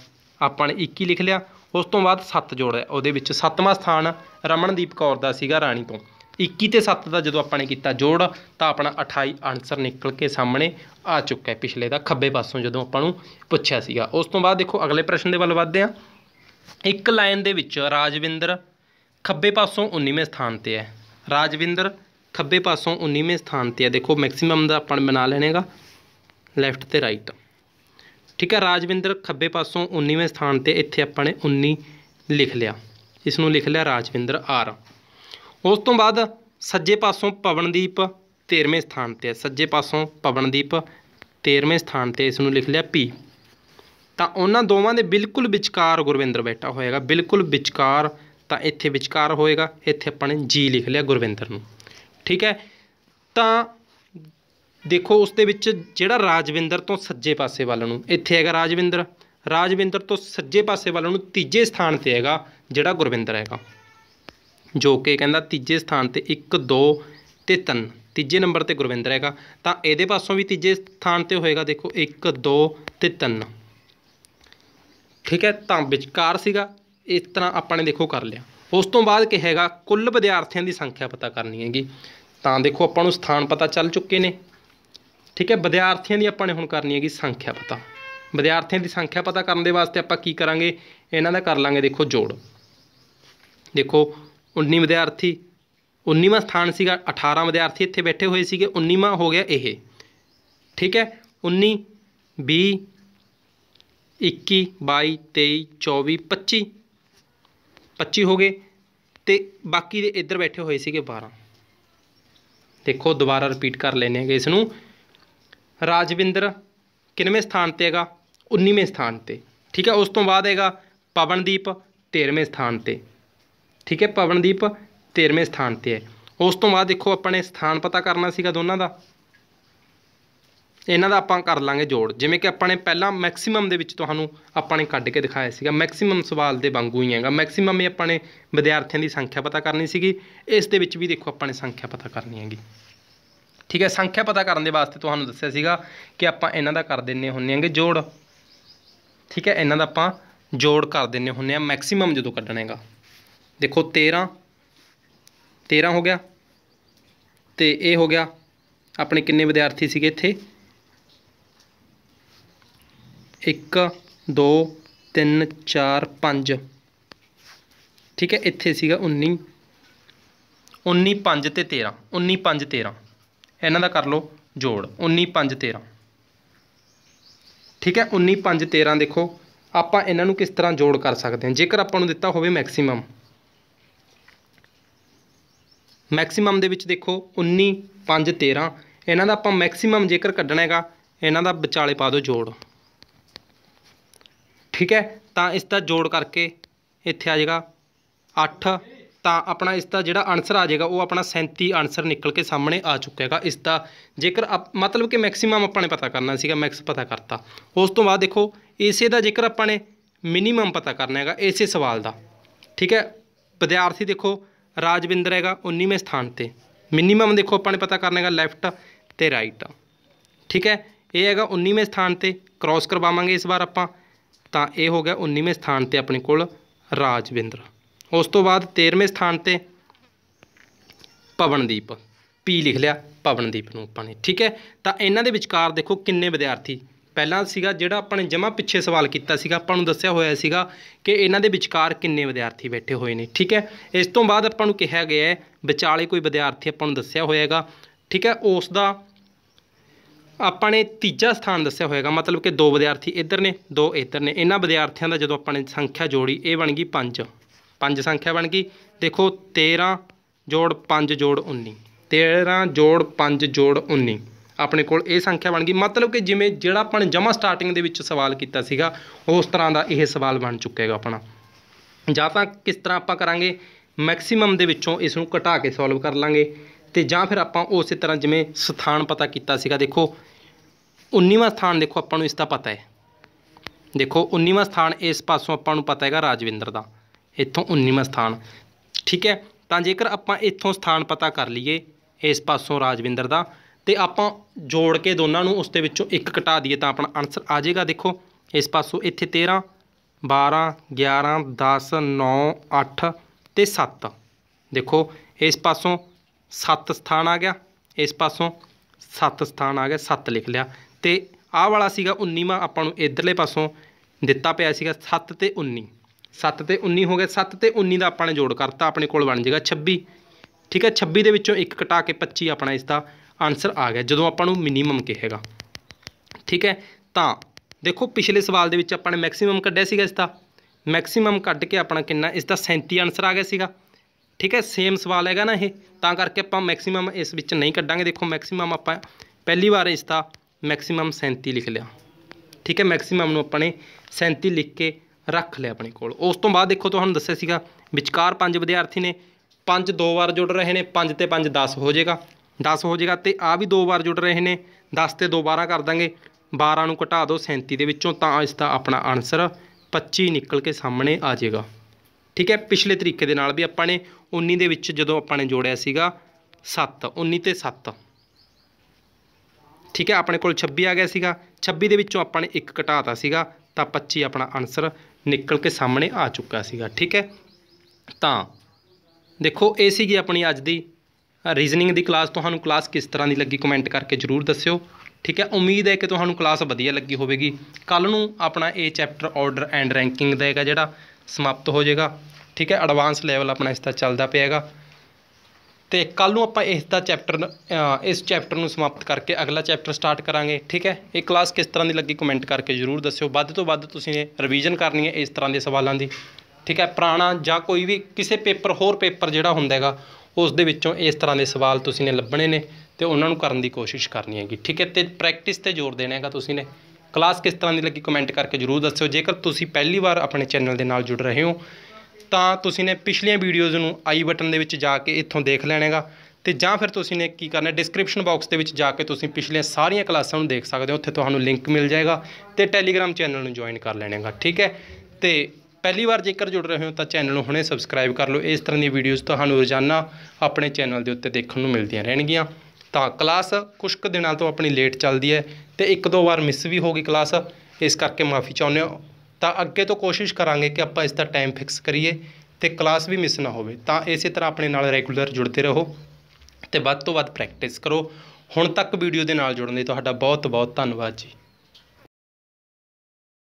ਆਪਾਂ ਨੇ 21 ਲਿਖ ਲਿਆ ਉਸ ਤੋਂ ਬਾਅਦ 7 ਜੋੜਿਆ ਉਹਦੇ ਵਿੱਚ 7ਵਾਂ ਸਥਾਨ ਰਮਨਦੀਪ ਕੌਰ ਦਾ ਸੀਗਾ ਰਾਣੀ ਤੋਂ 21 ਤੇ 7 ਦਾ ਜਦੋਂ ਆਪਾਂ ਨੇ ਕੀਤਾ ਜੋੜ ਤਾਂ ਆਪਣਾ 28 ਆਨਸਰ ਨਿਕਲ ਕੇ ਸਾਹਮਣੇ ਆ ਚੁੱਕਾ ਹੈ ਪਿਛਲੇ ਦਾ ਖੱਬੇ ਪਾਸੋਂ ਜਦੋਂ ਆਪਾਂ ਨੂੰ ਪੁੱਛਿਆ ਸੀਗਾ ਉਸ ਤੋਂ ਬਾਅਦ ਦੇਖੋ ਅਗਲੇ ਪ੍ਰਸ਼ਨ ਦੇ ਵੱਲ ਵਧਦੇ ਹਾਂ ਇੱਕ ਲਾਈਨ ਦੇ ਵਿੱਚ ਰਾਜਵਿੰਦਰ ਖੱਬੇ ਪਾਸੋਂ 19ਵੇਂ ਸਥਾਨ ਤੇ ਹੈ ਰਾਜਵਿੰਦਰ ਖੱਬੇ ਪਾਸੋਂ 19ਵੇਂ ਸਥਾਨ ਤੇ ਹੈ ਦੇਖੋ ਮੈਕਸਿਮਮ ਦਾ ਆਪਾਂ ਬਣਾ ਲੈਣੇਗਾ ਲੈਫਟ ਤੇ ਰਾਈਟ ਠੀਕ ਹੈ ਰਾਜਵਿੰਦਰ ਖੱਬੇ ਪਾਸੋਂ 19ਵੇਂ ਸਥਾਨ ਤੇ ਇੱਥੇ ਆਪਾਂ ਨੇ 19 ਲਿਖ ਲਿਆ ਇਸ ਨੂੰ ਲਿਖ ਲਿਆ ਰਾਜਵਿੰਦਰ ਆਰ ਉਸ ਤੋਂ ਬਾਅਦ ਸੱਜੇ ਪਾਸੋਂ ਪਵਨਦੀਪ 13ਵੇਂ ਸਥਾਨ ਤੇ ਹੈ ਸੱਜੇ ਪਾਸੋਂ ਪਵਨਦੀਪ 13ਵੇਂ ਸਥਾਨ ਤੇ ਇਸ ਨੂੰ ਲਿਖ ਲਿਆ ਪੀ ਤਾਂ ਉਹਨਾਂ ਦੋਵਾਂ ਦੇ ਬਿਲਕੁਲ ਵਿਚਕਾਰ ਗੁਰਵਿੰਦਰ ਬੈਠਾ ਹੋਏਗਾ ਬਿਲਕੁਲ ਵਿਚਕਾਰ ਤਾਂ ਇੱਥੇ ਵਿਚਕਾਰ ਹੋਏਗਾ ਇੱਥੇ ਆਪਾਂ ਨੇ ਜੀ ਲਿਖ ਲਿਆ ਗੁਰਵਿੰਦਰ ਨੂੰ ਠੀਕ ਹੈ ਤਾਂ ਦੇਖੋ ਉਸ ਦੇ ਵਿੱਚ ਜਿਹੜਾ ਰਾਜਵਿੰਦਰ ਤੋਂ ਸੱਜੇ ਪਾਸੇ ਵੱਲ ਨੂੰ ਇੱਥੇ ਹੈਗਾ ਰਾਜਵਿੰਦਰ ਰਾਜਵਿੰਦਰ ਤੋਂ ਸੱਜੇ ਪਾਸੇ ਵੱਲ ਨੂੰ ਤੀਜੇ ਸਥਾਨ ਤੇ ਹੈਗਾ ਜਿਹੜਾ ਗੁਰਵਿੰਦਰ ਹੈਗਾ ਜੋ ਕਿ ਕਹਿੰਦਾ ਤੀਜੇ ਸਥਾਨ ਤੇ 1 2 ਤੇ 3 ਤੀਜੇ ਨੰਬਰ ਤੇ ਗੁਰਵਿੰਦਰ ਹੈਗਾ ਤਾਂ ਇਹਦੇ ਪਾਸੋਂ ਵੀ ਤੀਜੇ ਸਥਾਨ ਤੇ ਹੋਏਗਾ ਦੇਖੋ 1 2 ਤੇ 3 ਠੀਕ ਹੈ ਤਾਂ ਵਿਚਕਾਰ ਸੀਗਾ ਇਸ ਤਰ੍ਹਾਂ ਆਪਾਂ ਨੇ ਦੇਖੋ ਕਰ ਲਿਆ ਉਸ ਤੋਂ ਬਾਅਦ ਕਿ ਹੈਗਾ ਕੁੱਲ ਵਿਦਿਆਰਥੀਆਂ ਦੀ ਸੰਖਿਆ ਪਤਾ ਕਰਨੀ ਹੈਗੀ ਤਾਂ ਦੇਖੋ ਆਪਾਂ ਨੂੰ ਸਥਾਨ ਪਤਾ ਚੱਲ ਚੁੱਕੇ ਨੇ ਠੀਕ ਹੈ ਵਿਦਿਆਰਥੀਆਂ ਦੀ ਆਪਾਂ ਨੇ ਹੁਣ ਕਰਨੀ ਹੈਗੀ ਸੰਖਿਆ ਪਤਾ ਵਿਦਿਆਰਥੀਆਂ ਦੀ ਸੰਖਿਆ ਪਤਾ ਕਰਨ ਦੇ ਵਾਸਤੇ ਆਪਾਂ ਕੀ ਕਰਾਂਗੇ ਇਹਨਾਂ ਦਾ ਕਰ ਲਾਂਗੇ ਦੇਖੋ ਜੋੜ ਦੇਖੋ 19 ਵਿਦਿਆਰਥੀ 19ਵਾਂ ਸਥਾਨ ਸੀਗਾ 18 ਵਿਦਿਆਰਥੀ ਇੱਥੇ ਬੈਠੇ ਹੋਏ ਸੀਗੇ 19ਵਾਂ ਹੋ ਗਿਆ ਇਹ ਠੀਕ ਹੈ 19 20 21 22 23 24 25 25 ਹੋ ਗਏ ਤੇ ਬਾਕੀ ਦੇ ਇੱਧਰ ਬੈਠੇ ਹੋਏ ਸੀਗੇ 12 ਦੇਖੋ ਦੁਬਾਰਾ ਰਿਪੀਟ ਕਰ ਲੈਨੇ ਹੈਗੇ ਇਸ ਨੂੰ ਰਾਜਵਿੰਦਰ ਕਿੰਨਵੇਂ ਸਥਾਨ ਤੇ ਹੈਗਾ 19ਵੇਂ ਸਥਾਨ ਤੇ ਠੀਕ ਹੈ ਉਸ ਤੋਂ ਬਾਅਦ ਹੈਗਾ ਪਵਨਦੀਪ 13ਵੇਂ ਸਥਾਨ ਤੇ ਠੀਕ ਹੈ ਪਵਨਦੀਪ 13ਵੇਂ ਸਥਾਨ ਤੇ ਹੈ ਉਸ ਤੋਂ ਬਾਅਦ ਦੇਖੋ ਆਪਾਂ ਨੇ ਸਥਾਨ ਪਤਾ ਕਰਨਾ ਸੀਗਾ ਦੋਨਾਂ ਦਾ ਇਹਨਾਂ ਦਾ ਆਪਾਂ ਕਰ ਲਾਂਗੇ ਜੋੜ ਜਿਵੇਂ ਕਿ ਆਪਾਂ ਨੇ ਪਹਿਲਾਂ ਮੈਕਸਿਮਮ ਦੇ ਵਿੱਚ ਤੁਹਾਨੂੰ ਆਪਾਂ ਨੇ ਕੱਢ ਕੇ ਦਿਖਾਇਆ ਸੀਗਾ ਮੈਕਸਿਮਮ ਸਵਾਲ ਦੇ ਵਾਂਗੂ ਹੀ ਹੈਗਾ ਮੈਕਸਿਮਮ ਇਹ ਆਪਾਂ ਨੇ ਵਿਦਿਆਰਥੀਆਂ ਦੀ ਸੰਖਿਆ ਪਤਾ ਕਰਨੀ ਸੀਗੀ ਇਸ ਦੇ ਵਿੱਚ ਵੀ ਦੇਖੋ ਆਪਾਂ ਨੇ ਸੰਖਿਆ ਪਤਾ ਕਰਨੀ ਹੈਗੀ ਠੀਕ ਹੈ ਸੰਖਿਆ ਪਤਾ ਕਰਨ ਦੇ ਵਾਸਤੇ ਤੁਹਾਨੂੰ ਦੱਸਿਆ ਸੀਗਾ ਕਿ ਆਪਾਂ ਇਹਨਾਂ ਦਾ ਕਰ ਦਿੰਨੇ ਹੁੰਨੇ ਆਂਗੇ ਜੋੜ ਠੀਕ ਹੈ ਇਹਨਾਂ ਦਾ ਆਪਾਂ ਜੋੜ ਕਰ ਦਿੰਨੇ ਹੁੰਨੇ ਆ ਮੈਕਸਿਮਮ ਜਦੋਂ ਕੱਢਣੇਗਾ ਦੇਖੋ 13 13 ਹੋ ਗਿਆ ਤੇ ਇਹ ਹੋ ਗਿਆ ਆਪਣੇ ਕਿੰਨੇ ਵਿਦਿਆਰਥੀ ਸੀਗੇ ਇੱਥੇ 1 2 3 4 5 ਠੀਕ ਹੈ ਇੱਥੇ ਸੀਗਾ 19 19 5 ਤੇ 13 19 5 13 ਇਹਨਾਂ ਦਾ ਕਰ ਲਓ ਜੋੜ 19 5 ਠੀਕ ਹੈ 19 5 ਦੇਖੋ ਆਪਾਂ ਇਹਨਾਂ ਨੂੰ ਕਿਸ ਤਰ੍ਹਾਂ ਜੋੜ ਕਰ ਸਕਦੇ ਹਾਂ ਜੇਕਰ ਆਪਾਂ ਨੂੰ ਦਿੱਤਾ ਹੋਵੇ ਮੈਕਸਿਮਮ ਮੈਕਸਿਮਮ ਦੇ ਵਿੱਚ ਦੇਖੋ 19 5 13 ਇਹਨਾਂ ਦਾ ਆਪਾਂ ਮੈਕਸਿਮਮ ਜੇਕਰ ਕੱਢਣਾ ਹੈਗਾ ਇਹਨਾਂ ਦਾ ਵਿਚਾਲੇ ਪਾ ਦਿਓ ਜੋੜ ਠੀਕ ਹੈ ਤਾਂ ਇਸ ਦਾ ਜੋੜ ਕਰਕੇ ਇੱਥੇ ਆ ਜਾਏਗਾ 8 ਤਾਂ ਆਪਣਾ ਇਸ ਦਾ ਜਿਹੜਾ ਆਨਸਰ ਆ ਜਾਏਗਾ ਉਹ ਆਪਣਾ 37 ਆਨਸਰ ਨਿਕਲ ਕੇ ਸਾਹਮਣੇ ਆ ਚੁੱਕਾ ਹੈਗਾ ਇਸ ਦਾ ਜੇਕਰ ਮਤਲਬ ਕਿ ਮੈਕਸਿਮਮ ਆਪਾਂ ਨੇ ਪਤਾ ਕਰਨਾ ਸੀਗਾ ਮੈਕਸ ਪਤਾ ਕਰਤਾ ਉਸ ਤੋਂ ਬਾਅਦ ਦੇਖੋ ਇਸੇ ਦਾ ਜੇਕਰ ਆਪਾਂ ਨੇ ਮਿਨੀਮਮ ਪਤਾ ਕਰਨਾ ਹੈਗਾ ਇਸੇ ਸਵਾਲ ਦਾ ਠੀਕ ਹੈ ਵਿਦਿਆਰਥੀ ਦੇਖੋ ਰਾਜਵਿੰਦਰ ਹੈਗਾ 19ਵੇਂ ਸਥਾਨ ਤੇ ਮਿਨੀਮਮ ਦੇਖੋ ਆਪਾਂ ਨੇ ਪਤਾ ਕਰਨਾ ਹੈਗਾ ਲੈਫਟ ਤੇ ਰਾਈਟ ਠੀਕ ਹੈ ਇਹ ਹੈਗਾ 19ਵੇਂ ਸਥਾਨ ਤੇ ਕ੍ਰਾਸ ਕਰਵਾਵਾਂਗੇ ਇਸ ਵਾਰ ਆਪਾਂ ਤਾਂ ਇਹ ਹੋ ਗਿਆ 19ਵੇਂ ਸਥਾਨ ਤੇ ਆਪਣੇ ਕੋਲ ਰਾਜਵਿੰਦਰ ਉਸ ਤੋਂ ਬਾਅਦ 13ਵੇਂ ਸਥਾਨ ਤੇ ਪਵਨਦੀਪ ਪੀ ਲਿਖ ਲਿਆ ਪਵਨਦੀਪ ਨੂੰ ਆਪਾਂ ਨੇ ਠੀਕ ਹੈ ਤਾਂ ਇਹਨਾਂ ਦੇ ਵਿਚਕਾਰ ਦੇਖੋ ਕਿੰਨੇ ਵਿਦਿਆਰਥੀ ਪਹਿਲਾਂ ਸੀਗਾ ਜਿਹੜਾ ਆਪਾਂ ਨੇ ਜਮਾ ਪਿੱਛੇ ਸਵਾਲ ਕੀਤਾ ਸੀਗਾ ਆਪਾਂ ਨੂੰ ਦੱਸਿਆ ਹੋਇਆ ਸੀਗਾ ਕਿ ਇਹਨਾਂ ਦੇ ਵਿਚਕਾਰ ਕਿੰਨੇ ਵਿਦਿਆਰਥੀ ਬੈਠੇ ਹੋਏ ਨੇ ਠੀਕ ਹੈ ਇਸ ਤੋਂ ਬਾਅਦ ਆਪਾਂ ਨੂੰ ਕਿਹਾ ਗਿਆ ਹੈ ਵਿਚਾਲੇ ਕੋਈ ਵਿਦਿਆਰਥੀ ਆਪਾਂ ਨੂੰ ਦੱਸਿਆ ਹੋਇਆਗਾ ਠੀਕ ਹੈ ਉਸ ਦਾ ਆਪਾਂ ਨੇ ਤੀਜਾ ਸਥਾਨ ਦੱਸਿਆ ਹੋਏਗਾ ਮਤਲਬ ਕਿ ਦੋ ਵਿਦਿਆਰਥੀ ਇੱਧਰ ਨੇ ਦੋ ਇੱਧਰ ਨੇ ਇਹਨਾਂ ਵਿਦਿਆਰਥੀਆਂ ਦਾ ਜਦੋਂ ਆਪਾਂ ਨੇ ਸੰਖਿਆ ਜੋੜੀ ਇਹ ਬਣ ਗਈ 5 ਪੰਜ ਸੰਖਿਆ ਬਣ ਗਈ ਦੇਖੋ 13 ਜੋੜ 5 ਜੋੜ 19 13 ਜੋੜ 5 ਜੋੜ 19 ਆਪਣੇ ਕੋਲ ਇਹ ਸੰਖਿਆ ਬਣ ਗਈ ਮਤਲਬ ਕਿ ਜਿਵੇਂ ਜਿਹੜਾ ਆਪਾਂ ਨੇ ਜਮਾ ਸਟਾਰਟਿੰਗ ਦੇ ਵਿੱਚ ਸਵਾਲ ਕੀਤਾ ਸੀਗਾ ਉਸ ਤਰ੍ਹਾਂ ਦਾ ਇਹ ਸਵਾਲ ਬਣ ਚੁੱਕੇਗਾ ਆਪਣਾ ਜਾਂ ਤਾਂ ਕਿਸ ਤਰ੍ਹਾਂ ਆਪਾਂ ਕਰਾਂਗੇ ਮੈਕਸਿਮਮ ਦੇ ਵਿੱਚੋਂ ਇਸ ਨੂੰ ਘਟਾ ਕੇ ਸੋਲਵ ਕਰ ਲਾਂਗੇ ਤੇ ਜਾਂ ਫਿਰ ਆਪਾਂ ਉਸੇ ਤਰ੍ਹਾਂ ਜਿਵੇਂ ਸਥਾਨ ਪਤਾ ਕੀਤਾ ਸੀਗਾ ਦੇਖੋ 19ਵਾਂ ਸਥਾਨ ਦੇਖੋ ਆਪਾਂ ਨੂੰ ਇਸ ਦਾ ਪਤਾ ਹੈ ਦੇਖੋ 19ਵਾਂ ਸਥਾਨ ਇਸ ਪਾਸੋਂ ਆਪਾਂ ਨੂੰ ਪਤਾ ਹੈਗਾ ਰਾਜਵਿੰਦਰ ਦਾ ਇੱਥੋਂ 19ਵਾਂ ਸਥਾਨ ਠੀਕ ਹੈ ਤਾਂ ਜੇਕਰ ਆਪਾਂ ਇੱਥੋਂ ਸਥਾਨ ਪਤਾ ਕਰ ਲਈਏ ਇਸ ਪਾਸੋਂ ਰਾਜਵਿੰਦਰ ਦਾ ਤੇ ਆਪਾਂ ਜੋੜ ਕੇ ਦੋਨਾਂ ਨੂੰ ਉਸ ਦੇ ਵਿੱਚੋਂ ਇੱਕ ਘਟਾ ਦਈਏ ਤਾਂ ਆਪਣਾ ਆਨਸਰ ਆ ਜਾਏਗਾ ਦੇਖੋ ਇਸ ਪਾਸੋਂ ਇੱਥੇ 13 12 11 10 9 8 ਤੇ 7 ਦੇਖੋ ਇਸ ਪਾਸੋਂ 7 ਸਥਾਨ ਆ ਗਿਆ ਇਸ ਪਾਸੋਂ 7 ਸਥਾਨ ਆ ਗਿਆ 7 ਲਿਖ ਲਿਆ ਤੇ ਆਹ ਵਾਲਾ ਸੀਗਾ 19ਵਾਂ ਆਪਾਂ ਨੂੰ ਇਧਰਲੇ ਪਾਸੋਂ ਦਿੱਤਾ ਪਿਆ ਸੀਗਾ 7 ਤੇ 19 7 ਤੇ 19 ਹੋ ਗਿਆ 7 ਤੇ 19 ਦਾ ਆਪਾਂ ਨੇ ਜੋੜ ਕਰਤਾ ਆਪਣੇ ਕੋਲ ਬਣ ਜਾਏਗਾ 26 ਠੀਕ ਹੈ 26 ਦੇ ਵਿੱਚੋਂ ਇੱਕ ਘਟਾ ਕੇ 25 ਆਪਣਾ ਇਸ ਦਾ ਆਨਸਰ ਆ ਗਿਆ ਜਦੋਂ ਆਪਾਂ ਨੂੰ ਮਿਨੀਮਮ ਕਿਹਾਗਾ ਠੀਕ ਹੈ ਤਾਂ ਦੇਖੋ ਪਿਛਲੇ ਸਵਾਲ ਦੇ ਵਿੱਚ ਆਪਾਂ ਨੇ ਮੈਕਸਿਮਮ ਕੱਢਿਆ ਸੀਗਾ ਇਸ ਦਾ ਮੈਕਸਿਮਮ ਕੱਢ ਕੇ ਆਪਣਾ ਕਿੰਨਾ ਇਸ ਦਾ 37 ਆਨਸਰ ਆ ਗਿਆ ਸੀਗਾ ਠੀਕ ਹੈ ਸੇਮ ਸਵਾਲ ਹੈਗਾ ਨਾ ਇਹ ਤਾਂ ਕਰਕੇ ਆਪਾਂ ਮੈਕਸਿਮਮ ਇਸ ਵਿੱਚ ਨਹੀਂ ਕੱਢਾਂਗੇ ਦੇਖੋ ਮੈਕਸਿਮਮ ਆਪਾਂ ਪਹਿਲੀ ਵਾਰ ਇਸ ਦਾ ਮੈਕਸਿਮਮ 37 ਲਿਖ ਲਿਆ ਠੀਕ ਹੈ ਮੈਕਸਿਮਮ ਨੂੰ ਆਪਾਂ ਨੇ 37 ਲਿਖ ਕੇ ਰੱਖ ਲਿਆ ਆਪਣੇ ਕੋਲ ਉਸ ਤੋਂ ਬਾਅਦ ਦੇਖੋ ਤੁਹਾਨੂੰ ਦੱਸਿਆ ਸੀਗਾ ਵਿਚਕਾਰ ਪੰਜ ਵਿਦਿਆਰਥੀ ਨੇ ਪੰਜ ਦੋ ਵਾਰ ਜੁੜ ਰਹੇ ਨੇ ਪੰਜ ਤੇ ਪੰਜ 10 ਹੋ ਜਾਏਗਾ 10 ਹੋ ਜਾਏਗਾ ਤੇ ਆ ਵੀ ਦੋ ਵਾਰ ਜੁੜ ਰਹੇ ਨੇ 10 ਤੇ ਦੋ 12 ਕਰ ਦਾਂਗੇ 12 ਨੂੰ ਘਟਾ ਦਿਓ 37 ਦੇ ਵਿੱਚੋਂ ਤਾਂ ਇਸ ਦਾ ਆਪਣਾ ਆਨਸਰ 25 ਨਿਕਲ ਕੇ ਸਾਹਮਣੇ ਆ ਜਾਏਗਾ ਠੀਕ ਹੈ ਪਿਛਲੇ ਤਰੀਕੇ ਦੇ ਨਾਲ ਵੀ ਆਪਾਂ ਨੇ 19 ਦੇ ਵਿੱਚ ਜਦੋਂ ਆਪਾਂ ਨੇ ਜੋੜਿਆ ਸੀਗਾ 7 19 ਤੇ 7 ਠੀਕ ਹੈ ਆਪਣੇ ਕੋਲ 26 ਆ ਗਿਆ ਸੀਗਾ 26 ਦੇ ਵਿੱਚੋਂ ਆਪਾਂ ਨੇ ਇੱਕ ਘਟਾਤਾ ਸੀਗਾ ਤਾਂ 25 ਆਪਣਾ ਆਨਸਰ ਨਿਕਲ ਕੇ ਸਾਹਮਣੇ ਆ ਚੁੱਕਾ ਸੀਗਾ ਠੀਕ ਹੈ ਤਾਂ ਦੇਖੋ ਇਹ ਸੀਗੀ ਆਪਣੀ ਅੱਜ ਦੀ ਰੀਜ਼ਨਿੰਗ ਦੀ ਕਲਾਸ ਤੁਹਾਨੂੰ ਕਲਾਸ ਕਿਸ ਤਰ੍ਹਾਂ ਦੀ ਲੱਗੀ ਕਮੈਂਟ ਕਰਕੇ ਜਰੂਰ ਦੱਸਿਓ ਠੀਕ ਹੈ ਉਮੀਦ ਹੈ ਕਿ ਤੁਹਾਨੂੰ ਕਲਾਸ ਵਧੀਆ ਲੱਗੀ ਹੋਵੇਗੀ ਕੱਲ ਨੂੰ ਆਪਣਾ ਇਹ ਚੈਪਟਰ ਆਰਡਰ ਐਂਡ ਰੈਂਕਿੰਗ ਦਾ ਹੈਗਾ ਜਿਹੜਾ ਸਮਾਪਤ ਹੋ ਜਾਏਗਾ ਠੀਕ ਹੈ ਐਡਵਾਂਸ ਲੈਵਲ ਆਪਣਾ ਇਸ ਦਾ ਚੱਲਦਾ ਪਿਆਗਾ ਤੇ ਕੱਲ ਨੂੰ ਆਪਾਂ ਇਸ ਦਾ ਚੈਪਟਰ ਇਸ ਚੈਪਟਰ ਨੂੰ ਸਮਾਪਤ ਕਰਕੇ ਅਗਲਾ ਚੈਪਟਰ ਸਟਾਰਟ ਕਰਾਂਗੇ ਠੀਕ ਹੈ ਇਹ ਕਲਾਸ ਕਿਸ ਤਰ੍ਹਾਂ ਦੀ ਲੱਗੀ ਕਮੈਂਟ ਕਰਕੇ ਜ਼ਰੂਰ ਦੱਸਿਓ ਵੱਧ ਤੋਂ ਵੱਧ ਤੁਸੀਂ ਰਿਵੀਜ਼ਨ ਕਰਨੀ ਹੈ ਇਸ ਤਰ੍ਹਾਂ ਦੇ ਸਵਾਲਾਂ ਦੀ ਠੀਕ ਹੈ ਪੁਰਾਣਾ ਜਾਂ ਕੋਈ ਵੀ ਕਿਸੇ ਪੇਪਰ ਹੋਰ ਪੇਪਰ ਜਿਹੜਾ ਹੁੰਦਾ ਹੈਗਾ ਉਸ ਦੇ ਵਿੱਚੋਂ ਇਸ ਤਰ੍ਹਾਂ ਦੇ ਸਵਾਲ ਤੁਸੀਂ ਨੇ ਲੱਭਣੇ ਨੇ ਤੇ ਉਹਨਾਂ ਨੂੰ ਕਰਨ ਦੀ ਕੋਸ਼ਿਸ਼ ਕਰਨੀ ਹੈਗੀ ਠੀਕ ਹੈ ਤੇ ਪ੍ਰੈਕਟਿਸ ਤੇ ਜ਼ੋਰ ਦੇਣਾ ਹੈਗਾ ਤੁਸੀਂ ਨੇ ਕਲਾਸ ਕਿਸ ਤਰ੍ਹਾਂ ਦੀ ਲੱਗੀ ਕਮੈਂਟ ਕਰਕੇ ਜ਼ਰੂਰ ਦੱਸਿਓ ਜੇਕਰ ਤੁਸੀਂ ਪਹਿਲੀ ਵਾਰ ਆਪਣੇ ਚੈਨਲ ਦੇ ਨਾਲ ਜੁੜ ਰਹੇ ਹੋ ਤਾਂ ਤੁਸੀਂ ਨੇ ਪਿਛਲੀਆਂ ਵੀਡੀਓਜ਼ ਨੂੰ ਆਈ ਬਟਨ ਦੇ ਵਿੱਚ ਜਾ ਕੇ ਇੱਥੋਂ ਦੇਖ ਲੈਣੇਗਾ ਤੇ ਜਾਂ ਫਿਰ ਤੁਸੀਂ ਨੇ ਕੀ ਕਰਨਾ ਡਿਸਕ੍ਰਿਪਸ਼ਨ ਬਾਕਸ ਦੇ ਵਿੱਚ ਜਾ ਕੇ ਤੁਸੀਂ ਪਿਛਲੀਆਂ ਸਾਰੀਆਂ ਕਲਾਸਾਂ ਨੂੰ ਦੇਖ ਸਕਦੇ ਹੋ ਉੱਥੇ ਤੁਹਾਨੂੰ ਲਿੰਕ ਮਿਲ ਜਾਏਗਾ ਤੇ ਟੈਲੀਗ੍ਰam ਚੈਨਲ ਨੂੰ ਜੁਆਇਨ ਕਰ ਲੈਣਾਗਾ ਠੀਕ ਹੈ ਤੇ ਪਹਿਲੀ ਵਾਰ ਜੇਕਰ ਜੁੜ ਰਹੇ ਹੋ ਤਾਂ ਚੈਨਲ ਨੂੰ ਹੁਣੇ ਸਬਸਕ੍ਰਾਈਬ ਕਰ ਲਓ ਇਸ ਤਰ੍ਹਾਂ ਦੀਆਂ ਵੀਡੀਓਜ਼ ਤੁਹਾਨੂੰ ਰੋਜ਼ਾਨਾ ਆਪਣੇ ਚੈਨਲ ਦੇ ਉੱਤੇ ਦੇਖਣ ਨੂੰ ਮਿਲਦੀਆਂ ਰਹਿਣਗੀਆਂ ਤਾਂ ਕਲਾਸ ਕੁਝ ਕੁ ਦਿਨਾਂ ਤੋਂ ਆਪਣੀ ਲੇਟ ਚੱਲਦੀ ਹੈ ਤੇ ਇੱਕ ਦੋ ਵਾਰ ਮਿਸ ਵੀ ਹੋ ਗਈ ਕਲਾਸ ਇਸ ਕਰਕੇ ਮਾਫੀ ਚਾਹੁੰਦੇ ਹਾਂ ਤਾਂ ਅੱਗੇ ਤੋਂ ਕੋਸ਼ਿਸ਼ ਕਰਾਂਗੇ ਕਿ ਆਪਾਂ ਇਸ ਦਾ ਟਾਈਮ ਫਿਕਸ ਕਰੀਏ ਤੇ ਕਲਾਸ ਵੀ ਮਿਸ ਨਾ ਹੋਵੇ ਤਾਂ ਇਸੇ ਤਰ੍ਹਾਂ ਆਪਣੇ ਨਾਲ ਰੈਗੂਲਰ ਜੁੜਦੇ ਰਹੋ ਤੇ ਵੱਧ ਤੋਂ ਵੱਧ ਪ੍ਰੈਕਟਿਸ ਕਰੋ ਹੁਣ ਤੱਕ ਵੀਡੀਓ ਦੇ ਨਾਲ ਜੁੜਨ ਲਈ ਤੁਹਾਡਾ ਬਹੁਤ ਬਹੁਤ ਧੰਨਵਾਦ ਜੀ